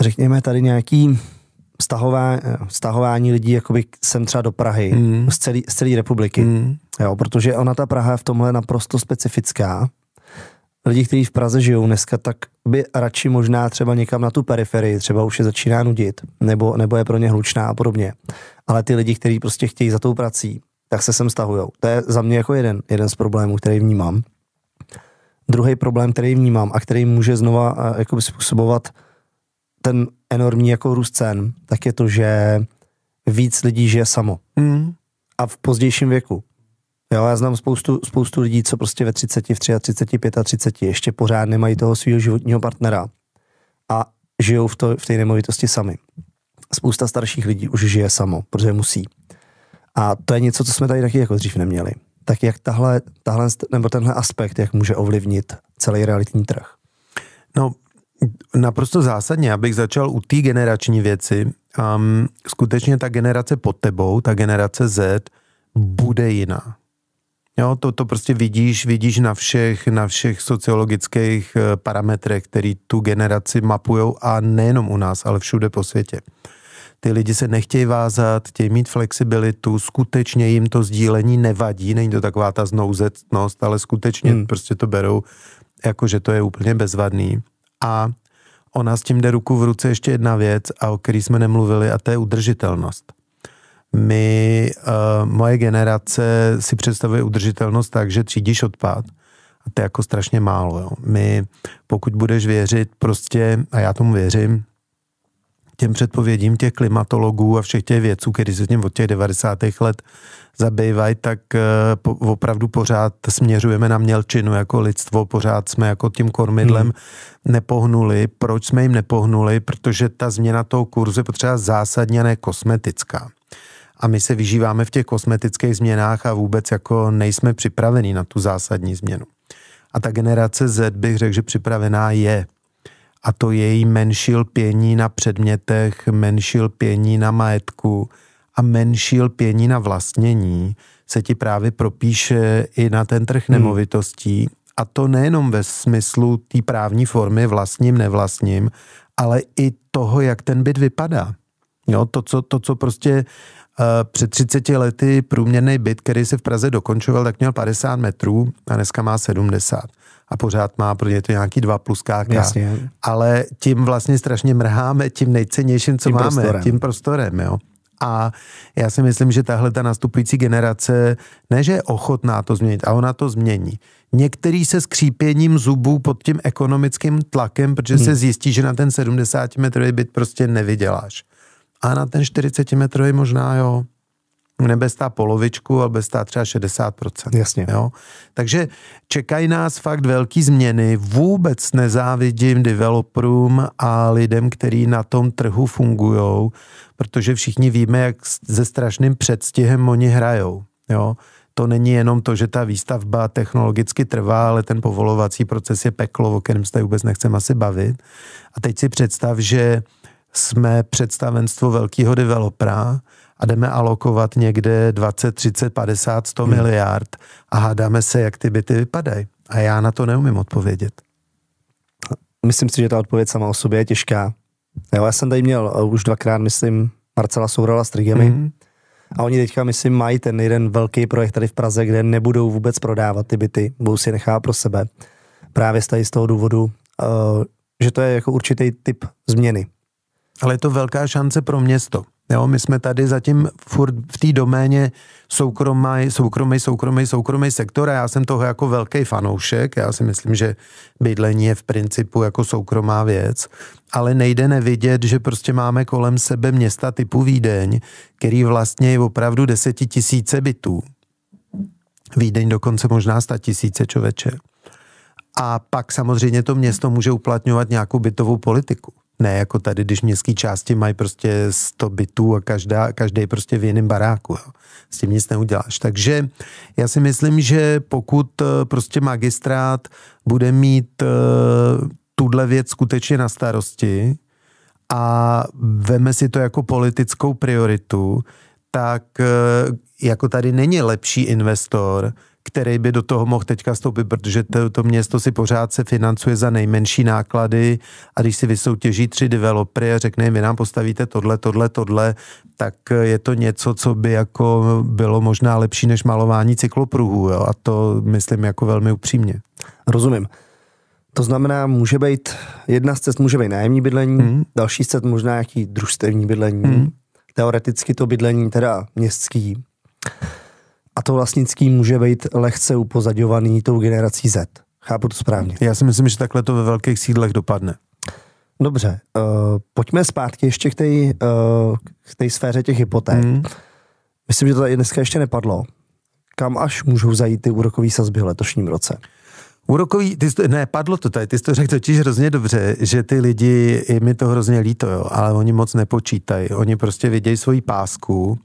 řekněme tady nějaký stahová, stahování lidí jakoby sem třeba do Prahy, mm. z, celý, z celé republiky. Mm. Jo, protože ona ta Praha je v tomhle naprosto specifická. Lidi, kteří v Praze žijou dneska, tak by radši možná třeba někam na tu periferii, třeba už je začíná nudit, nebo, nebo je pro ně hlučná a podobně. Ale ty lidi, kteří prostě chtějí za tou prací, tak se sem stahujou. To je za mě jako jeden, jeden z problémů, který vnímám. Druhý problém, který vnímám a který může znova eh, způsobovat ten enormní jako růst cen, tak je to, že víc lidí žije samo. Mm. A v pozdějším věku. Jo, já znám spoustu, spoustu lidí, co prostě ve 30, v 33, 35 ještě pořád nemají toho svého životního partnera a žijou v, to, v té nemovitosti sami. Spousta starších lidí už žije samo, protože musí. A to je něco, co jsme tady taky jako dřív neměli. Tak jak tahle, tahle, nebo tenhle aspekt, jak může ovlivnit celý realitní trh? No, Naprosto zásadně, abych začal u té generační věci. Um, skutečně ta generace pod tebou, ta generace Z, bude jiná. Jo, to, to prostě vidíš, vidíš na všech, na všech sociologických eh, parametrech, který tu generaci mapujou a nejenom u nás, ale všude po světě. Ty lidi se nechtějí vázat, chtějí mít flexibilitu, skutečně jim to sdílení nevadí, není to taková ta znouzetnost, ale skutečně hmm. prostě to berou jako, že to je úplně bezvadný. A ona s tím jde ruku v ruce ještě jedna věc, a o který jsme nemluvili, a to je udržitelnost. My, uh, moje generace si představuje udržitelnost tak, že třídíš odpad, a to je jako strašně málo. Jo. My, pokud budeš věřit prostě, a já tomu věřím, těm předpovědím těch klimatologů a všech těch věců, kteří se tím od těch 90. let zabývají, tak eh, po, opravdu pořád směřujeme na mělčinu jako lidstvo, pořád jsme jako tím kormidlem hmm. nepohnuli. Proč jsme jim nepohnuli? Protože ta změna toho kurzu je potřeba zásadně ne kosmetická. A my se vyžíváme v těch kosmetických změnách a vůbec jako nejsme připraveni na tu zásadní změnu. A ta generace Z bych řekl, že připravená je a to její menší lpění na předmětech, menší lpění na majetku a menší lpění na vlastnění se ti právě propíše i na ten trh hmm. nemovitostí. Hmm. A to nejenom ve smyslu té právní formy vlastním, nevlastním, ale i toho, jak ten byt vypadá. Jo, to, co, to, co prostě uh, před 30 lety průměrný byt, který se v Praze dokončoval, tak měl 50 metrů a dneska má 70 a pořád má, protože je to nějaký dva pluskáka. Jasně. Ale tím vlastně strašně mrháme tím nejcennějším, co tím máme, prostorem. tím prostorem, jo. A já si myslím, že tahle ta nastupující generace ne, že je ochotná to změnit, a ona to změní. Některý se skřípěním zubů pod tím ekonomickým tlakem, protože hmm. se zjistí, že na ten 70-metrový byt prostě nevyděláš. A na ten 40-metrový možná jo nebestá polovičku, ale bestá třeba 60%. Jasně. Jo? Takže čekají nás fakt velký změny. Vůbec nezávidím developerům a lidem, kteří na tom trhu fungují, protože všichni víme, jak se strašným předstihem oni hrajou. Jo? To není jenom to, že ta výstavba technologicky trvá, ale ten povolovací proces je peklo, o kterém se tady vůbec nechcem asi bavit. A teď si představ, že jsme představenstvo velkého developera, a jdeme alokovat někde 20, 30, 50, 100 hmm. miliard a hádáme se, jak ty byty vypadají. A já na to neumím odpovědět. Myslím si, že ta odpověď sama o sobě je těžká. Jo, já jsem tady měl eh, už dvakrát, myslím, Marcela Sourala s Trigemi. Hmm. A oni teďka, myslím, mají ten jeden velký projekt tady v Praze, kde nebudou vůbec prodávat ty byty, budou si je nechávat pro sebe. Právě z, tady z toho důvodu, eh, že to je jako určitý typ změny. Ale je to velká šance pro město. Jo, my jsme tady zatím furt v té doméně soukromý, soukromý, soukromý, soukromý sektor a já jsem toho jako velký fanoušek. Já si myslím, že bydlení je v principu jako soukromá věc, ale nejde nevidět, že prostě máme kolem sebe města typu Vídeň, který vlastně je opravdu desetitisíce bytů. Vídeň dokonce možná sta tisíce čoveče. A pak samozřejmě to město může uplatňovat nějakou bytovou politiku. Ne jako tady, když městské části mají prostě 100 bytů a každá, každý prostě v jiném baráku. Jo. S tím nic neuděláš. Takže já si myslím, že pokud eh, prostě magistrát bude mít uh, tuhle věc skutečně na starosti a veme si to jako politickou prioritu, tak uh, jako tady není lepší investor, který by do toho mohl teďka stoupit, protože to, to město si pořád se financuje za nejmenší náklady a když si vysoutěží tři developery a řekne vy nám postavíte tohle, tohle, tohle, tak eh, je to něco, co by jako bylo možná lepší než malování cyklopruhů jo? a to myslím jako velmi upřímně. Rozumím. To znamená, může být, jedna z cest může být nájemní bydlení, hmm. další z cest možná nějaký družstevní bydlení, hmm. teoreticky to bydlení teda městský a to vlastnický může být lehce upozaďovaný tou generací Z. Chápu to správně. Já si myslím, že takhle to ve velkých sídlech dopadne. Dobře, uh, pojďme zpátky ještě k té uh, eh, sféře těch hypoték. Mm. Myslím, že to tady dneska ještě nepadlo. Kam až můžou zajít ty úrokové sazby v letošním roce? Úrokový, ty jsi, ne, padlo to tady, ty jsi to řekl totiž hrozně dobře, že ty lidi, i mi to hrozně líto, jo, ale oni moc nepočítají, oni prostě vidějí svoji pásku,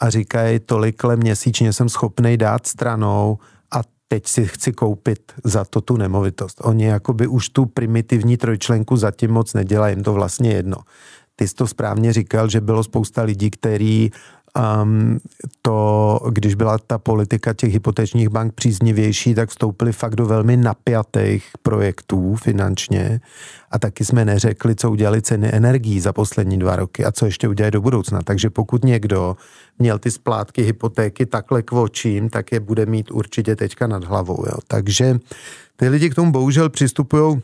a říkají, tolikle měsíčně jsem schopný dát stranou a teď si chci koupit za to tu nemovitost. Oni jakoby už tu primitivní trojčlenku zatím moc nedělají, jim to vlastně jedno. Ty jsi to správně říkal, že bylo spousta lidí, kteří um, to, když byla ta politika těch hypotečních bank příznivější, tak vstoupili fakt do velmi napjatých projektů finančně a taky jsme neřekli, co udělali ceny energií za poslední dva roky a co ještě udělají do budoucna. Takže pokud někdo měl ty splátky hypotéky takhle očím, tak je bude mít určitě teďka nad hlavou. Jo. Takže ty lidi k tomu bohužel přistupují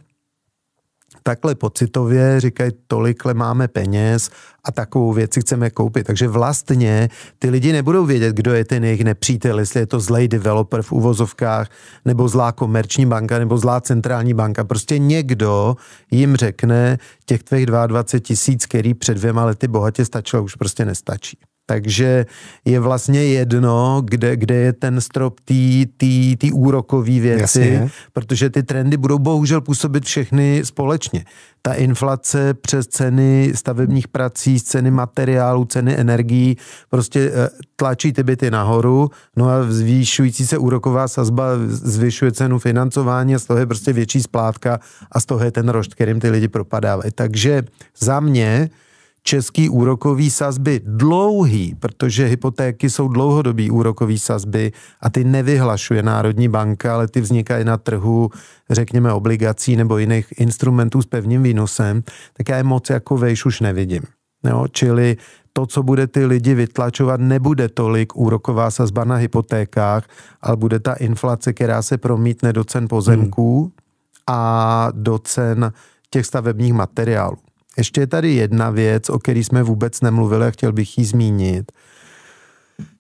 takhle pocitově, říkají, tolikle máme peněz a takovou věci chceme koupit. Takže vlastně ty lidi nebudou vědět, kdo je ten jejich nepřítel, jestli je to zlej developer v uvozovkách, nebo zlá komerční banka, nebo zlá centrální banka. Prostě někdo jim řekne, těch tvých 22 tisíc, který před dvěma lety bohatě stačilo, už prostě nestačí. Takže je vlastně jedno, kde, kde je ten strop ty úrokové věci, Jasně. protože ty trendy budou bohužel působit všechny společně. Ta inflace přes ceny stavebních prací, ceny materiálu, ceny energií, prostě eh, tlačí ty byty nahoru, no a zvýšující se úroková sazba zvyšuje cenu financování a z toho je prostě větší splátka a z toho je ten rošt, kterým ty lidi propadávají. Takže za mě český úrokový sazby dlouhý, protože hypotéky jsou dlouhodobý úrokový sazby a ty nevyhlašuje Národní banka, ale ty vznikají na trhu, řekněme, obligací nebo jiných instrumentů s pevným výnosem, tak já je moc jako vejš už nevidím. Jo? Čili to, co bude ty lidi vytlačovat, nebude tolik úroková sazba na hypotékách, ale bude ta inflace, která se promítne do cen pozemků hmm. a do cen těch stavebních materiálů. Ještě je tady jedna věc, o které jsme vůbec nemluvili a chtěl bych ji zmínit.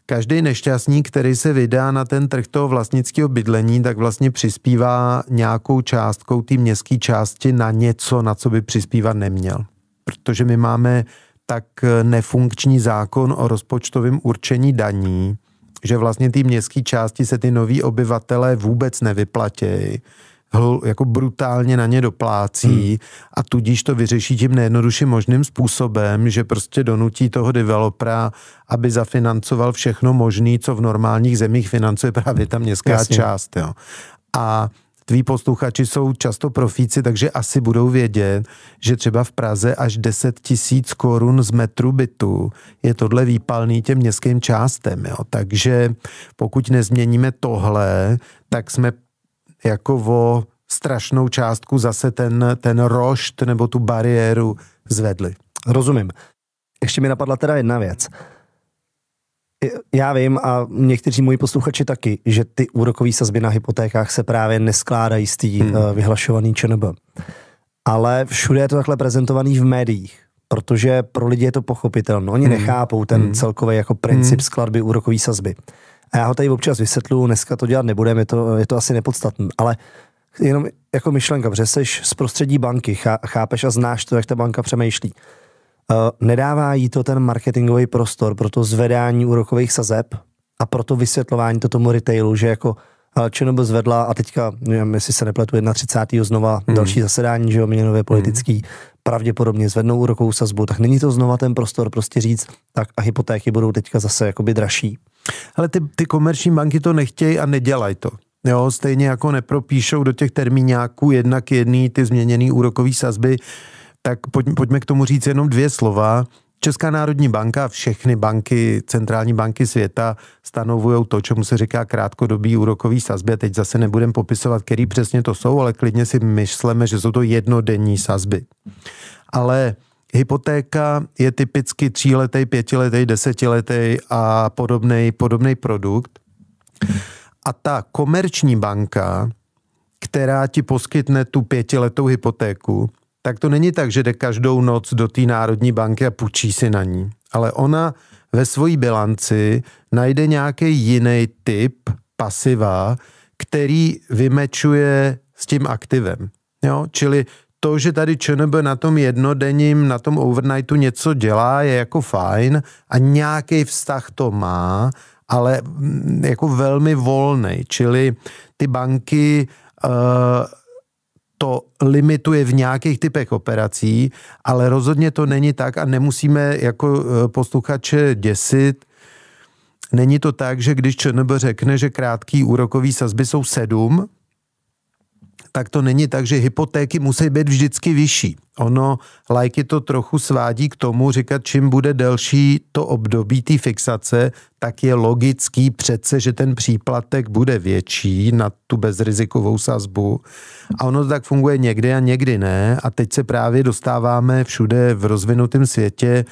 Každý nešťastník, který se vydá na ten trh toho vlastnického bydlení, tak vlastně přispívá nějakou částkou té městské části na něco, na co by přispívat neměl. Protože my máme tak nefunkční zákon o rozpočtovém určení daní, že vlastně té městské části se ty noví obyvatelé vůbec nevyplatějí hl, jako brutálně na ně doplácí hmm. a tudíž to vyřeší tím nejjednodušším možným způsobem, že prostě donutí toho developera, aby zafinancoval všechno možné, co v normálních zemích financuje právě ta městská Jasně. část. Jo. A tví posluchači jsou často profíci, takže asi budou vědět, že třeba v Praze až 10 tisíc korun z metru bytu je tohle výpalný těm městským částem. Jo. Takže pokud nezměníme tohle, tak jsme jako o strašnou částku zase ten, ten rošt nebo tu bariéru zvedli. Rozumím. Ještě mi napadla teda jedna věc. Já vím a někteří moji posluchači taky, že ty úrokové sazby na hypotékách se právě neskládají z té hmm. Uh, eh, vyhlašovaný ČNB. Ale všude je to takhle prezentovaný v médiích, protože pro lidi je to pochopitelné. Oni hmm. nechápou ten hmm. celkový jako princip hmm. skladby úrokové sazby. A já ho tady občas vysvětlu, dneska to dělat nebudeme, je to, je to asi nepodstatné. Ale jenom jako myšlenka, protože jsi z prostředí banky, chápeš a znáš to, jak ta banka přemýšlí. Uh, nedává jí to ten marketingový prostor pro to zvedání úrokových sazeb a pro to vysvětlování to tomu retailu, že jako eh, ČNB zvedla a teďka, nevím, jestli se nepletu, 31. znova hmm. další zasedání, že jo, měnové mhm. politický, hmm. pravděpodobně zvednou úrokovou sazbu, tak není to znova ten prostor prostě říct, tak a hypotéky budou teďka zase jakoby dražší. Ale ty, ty komerční banky to nechtějí a nedělají to. Jo, stejně jako nepropíšou do těch termíňáků jednak jedný ty změněný úrokové sazby, tak pojď, pojďme k tomu říct jenom dvě slova. Česká národní banka, a všechny banky, centrální banky světa stanovují to, čemu se říká krátkodobý úrokový sazby. A teď zase nebudem popisovat, který přesně to jsou, ale klidně si myslíme, že jsou to jednodenní sazby. Ale Hypotéka je typicky tříletý, pětiletý, desetiletý a podobný podobný produkt. A ta komerční banka, která ti poskytne tu pětiletou hypotéku, tak to není tak, že jde každou noc do té národní banky a půjčí si na ní. Ale ona ve své bilanci najde nějaký jiný typ pasiva, který vymečuje s tím aktivem. Jo? Čili to, že tady ČNB na tom jednodenním, na tom overnightu něco dělá, je jako fajn a nějaký vztah to má, ale mm, jako velmi volný, čili ty banky uh, to limituje v nějakých typech operací, ale rozhodně to není tak a nemusíme jako eh, posluchače děsit. Není to tak, že když ČNB řekne, že krátký úrokový sazby jsou sedm tak to není tak, že hypotéky musí být vždycky vyšší. Ono lajky to trochu svádí k tomu říkat, čím bude delší to období té fixace, tak je logický přece, že ten příplatek bude větší na tu bezrizikovou sazbu. A ono to tak funguje někdy a někdy ne. A teď se právě dostáváme všude v rozvinutém světě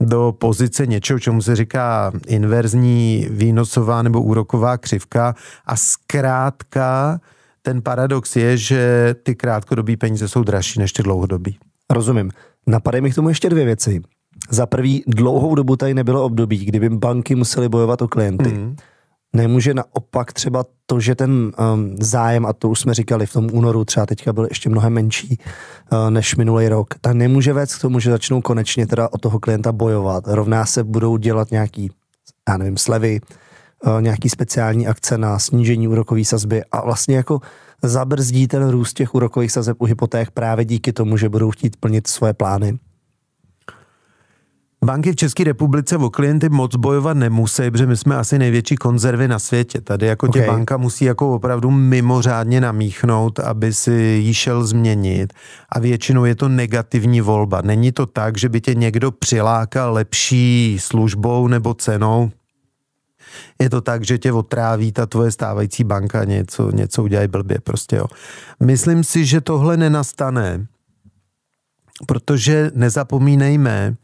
do pozice něčeho, čemu se říká inverzní výnosová nebo úroková křivka. A zkrátka ten paradox je, že ty krátkodobí peníze jsou dražší než ty dlouhodobí. Rozumím. Napadají mi k tomu ještě dvě věci. Za prvý, dlouhou dobu tady nebylo období, kdyby banky musely bojovat o klienty. Mm. Nemůže naopak třeba to, že ten um, zájem, a to už jsme říkali v tom únoru, třeba teďka byl ještě mnohem menší uh, než minulý rok, tak nemůže vést k tomu, že začnou konečně teda o toho klienta bojovat. Rovná se budou dělat nějaký, já nevím, slevy, uh, Eh, nějaký speciální akce na snížení úrokové sazby a vlastně jako zabrzdí ten růst těch úrokových sazeb u hypoték právě díky tomu, že budou chtít plnit svoje plány? Banky v České republice o klienty moc bojovat nemusí, protože my jsme asi největší konzervy na světě. Tady jako okay. tě banka musí jako opravdu mimořádně namíchnout, aby si ji šel změnit. A většinou je to negativní volba. Není to tak, že by tě někdo přilákal lepší službou nebo cenou, je to tak, že tě otráví ta tvoje stávající banka, něco, něco udělají blbě prostě, jo. Myslím si, že tohle nenastane, protože nezapomínejme,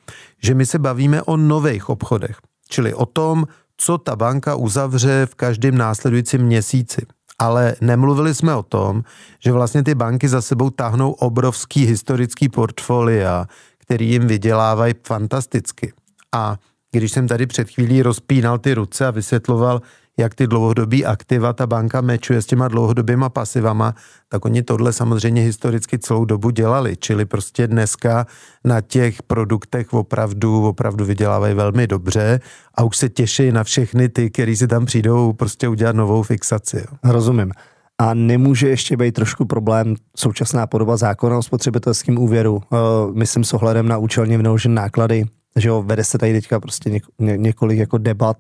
že my se bavíme o nových obchodech, čili o tom, co ta banka uzavře v každém následujícím měsíci. Ale nemluvili jsme o tom, že vlastně ty banky za sebou tahnou obrovský historický portfolia, který jim vydělávají fantasticky. A když jsem tady před chvílí rozpínal ty ruce a vysvětloval, jak ty dlouhodobí aktiva ta banka mečuje s těma dlouhodobýma pasivama, tak oni tohle samozřejmě historicky celou dobu dělali, čili prostě dneska na těch produktech opravdu, opravdu vydělávají velmi dobře a už se těší na všechny ty, kteří si tam přijdou prostě udělat novou fixaci. Rozumím. A nemůže ještě být trošku problém současná podoba zákona o spotřebitelském úvěru, eh, myslím s ohledem na účelně vynaložené náklady, že jo, vede se tady teďka prostě něk, ně, několik jako debat,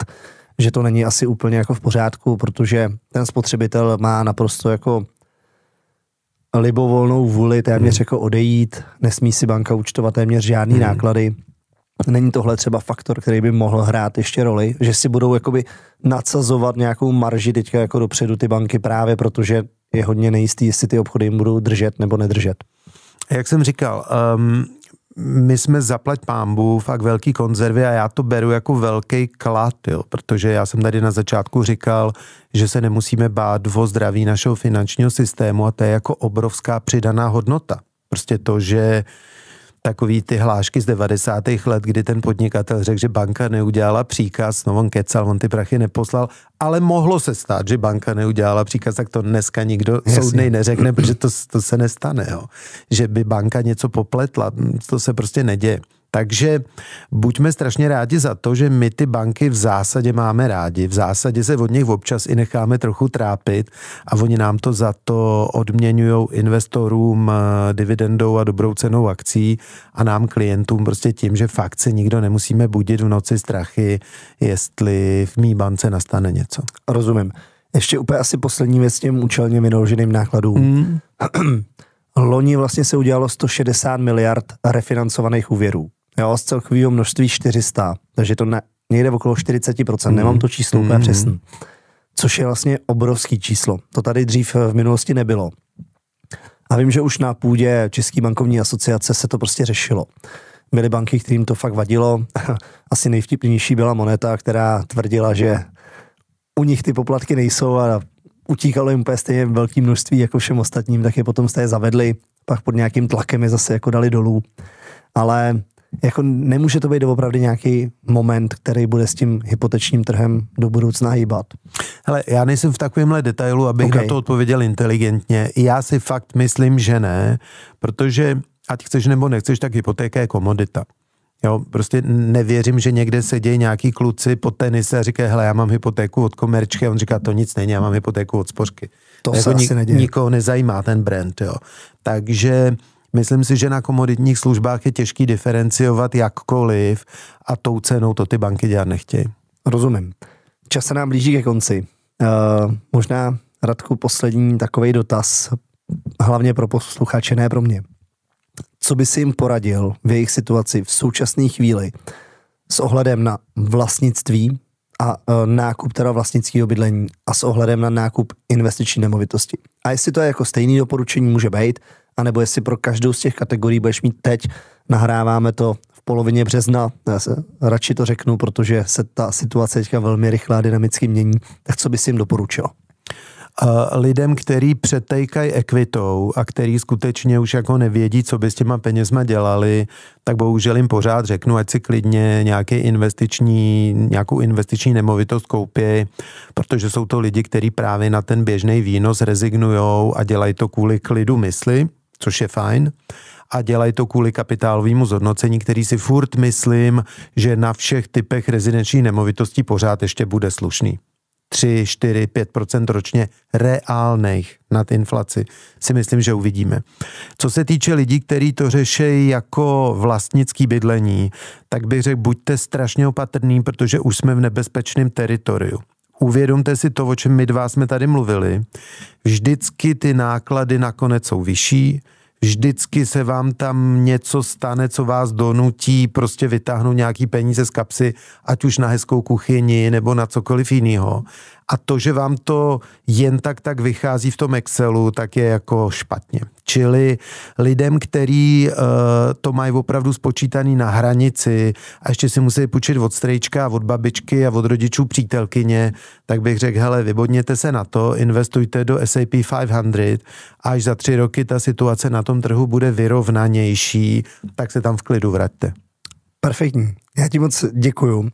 že to není asi úplně jako v pořádku, protože ten spotřebitel má naprosto jako libovolnou vůli téměř hmm. jako odejít, nesmí si banka účtovat téměř žádný hmm. náklady. Není tohle třeba faktor, který by mohl hrát ještě roli, že si budou jakoby nadsazovat nějakou marži teďka jako dopředu ty banky právě protože je hodně nejistý, jestli ty obchody jim budou držet nebo nedržet. Jak jsem říkal, um, my jsme zaplať pámbu, fakt velký konzervy a já to beru jako velký klad, jo, protože já jsem tady na začátku říkal, že se nemusíme bát o zdraví našeho finančního systému a to je jako obrovská přidaná hodnota. Prostě to, že uh, takový ty hlášky z 90. let, kdy ten podnikatel řekl, že banka neudělala příkaz, no on kecal, on ty prachy neposlal, ale mohlo se stát, že banka neudělala příkaz, tak to dneska nikdo soudnej neřekne, protože to, to se nestane, jo. že by banka něco popletla, to se prostě neděje. Takže buďme strašně rádi za to, že my ty banky v zásadě máme rádi. V zásadě se od nich občas i necháme trochu trápit a oni nám to za to odměňují investorům eh, dividendou a dobrou cenou akcí a nám klientům prostě tím, že fakt se nikdo nemusíme budit v noci strachy, jestli v mý bance nastane něco. Rozumím. Ještě úplně asi poslední věc těm účelně vynaloženým nákladům. Mm. Loni vlastně se udělalo 160 miliard refinancovaných úvěrů jo, z celkového množství 400, takže to ne, někde okolo 40%, mm. nemám to číslo úplně mm. přesné, což je vlastně obrovský číslo. To tady dřív eh, v minulosti nebylo. A vím, že už na půdě České bankovní asociace se to prostě řešilo. Byly banky, kterým to fakt vadilo. Asi nejvtipnější byla moneta, která tvrdila, že u nich ty poplatky nejsou a utíkalo jim úplně stejně velké množství jako všem ostatním, tak je potom z té zavedli, pak pod nějakým tlakem je zase jako dali dolů. Ale jako nemůže to být opravdu nějaký moment, který bude s tím hypotečním trhem do budoucna hýbat. Hele, já nejsem v takovémhle detailu, abych okay. na to odpověděl inteligentně. Já si fakt myslím, že ne, protože ať chceš nebo nechceš, tak hypotéka je komodita. Jo, prostě nevěřím, že někde sedí nějaký kluci pod tenise a říkají, hele, já mám hypotéku od komerčky a on říká, to nic není, já mám hypotéku od spořky. To jako se nik- asi neděje. Nikoho nezajímá ten brand, jo. Takže Myslím si, že na komoditních službách je těžký diferenciovat jakkoliv a tou cenou to ty banky dělat nechtějí. Rozumím. Čas se nám blíží ke konci. E, možná, Radku, poslední takový dotaz, hlavně pro posluchače, ne pro mě. Co by si jim poradil v jejich situaci v současné chvíli s ohledem na vlastnictví a e, nákup teda vlastnického bydlení a s ohledem na nákup investiční nemovitosti? A jestli to je jako stejný doporučení může být, anebo jestli pro každou z těch kategorií budeš mít teď, nahráváme to v polovině března, já se radši to řeknu, protože se ta situace teďka velmi rychle a dynamicky mění, tak co bys jim doporučil? lidem, který přetejkají ekvitou a který skutečně už jako nevědí, co by s těma penězma dělali, tak bohužel jim pořád řeknu, ať si klidně nějaký investiční, nějakou investiční nemovitost koupí, protože jsou to lidi, kteří právě na ten běžný výnos rezignujou a dělají to kvůli klidu mysli což je fajn. A dělají to kvůli kapitálovému zhodnocení, který si furt myslím, že na všech typech rezidenční nemovitostí pořád ještě bude slušný. 3, 4, 5 ročně reálných nad inflaci si myslím, že uvidíme. Co se týče lidí, kteří to řeší jako vlastnický bydlení, tak bych řekl, buďte strašně opatrní, protože už jsme v nebezpečném teritoriu uvědomte si to, o čem my dva jsme tady mluvili. Vždycky ty náklady nakonec jsou vyšší, vždycky se vám tam něco stane, co vás donutí prostě vytáhnout nějaký peníze z kapsy, ať už na hezkou kuchyni nebo na cokoliv jiného. A to, že vám to jen tak tak vychází v tom Excelu, tak je jako špatně čili lidem, který uh, to mají opravdu spočítaný na hranici a ještě si musí půjčit od strejčka, od babičky a od rodičů přítelkyně, tak bych řekl, hele, vybodněte se na to, investujte do SAP 500 a až za tři roky ta situace na tom trhu bude vyrovnanější, tak se tam v klidu vraťte. Perfektní. Já ti moc děkuju. Uh,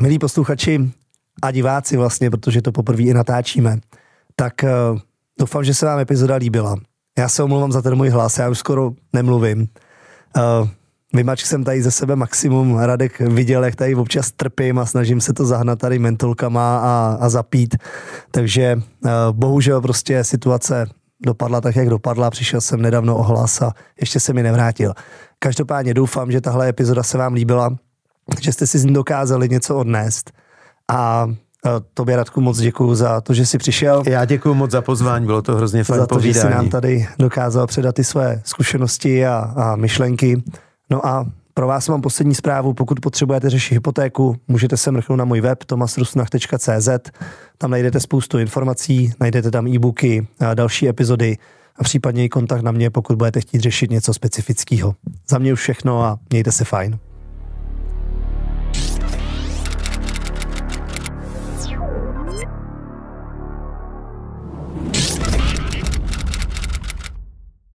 milí posluchači a diváci vlastně, protože to poprvé i natáčíme, tak uh, Doufám, že se vám epizoda líbila. Já se omlouvám za ten můj hlas, já už skoro nemluvím. Uh, eh, Vymačk jsem tady ze sebe maximum. Radek viděl, jak tady občas trpím a snažím se to zahnat tady mentolkama a, a zapít. Takže uh, bohužel prostě situace dopadla tak, jak dopadla. Přišel jsem nedávno o hlas a ještě se mi nevrátil. Každopádně doufám, že tahle epizoda se vám líbila, že jste si z ní dokázali něco odnést. A Eh, tobě, Radku, moc děkuji za to, že jsi přišel. Já děkuji moc za pozvání, bylo to hrozně fajn Za to, povídání. že jsi nám tady dokázal předat ty své zkušenosti a, a myšlenky. No a pro vás mám poslední zprávu, pokud potřebujete řešit hypotéku, můžete se mrknout na můj web tomasrusnach.cz, tam najdete spoustu informací, najdete tam e-booky, další epizody a případně i kontakt na mě, pokud budete chtít řešit něco specifického. Za mě už všechno a mějte se fajn.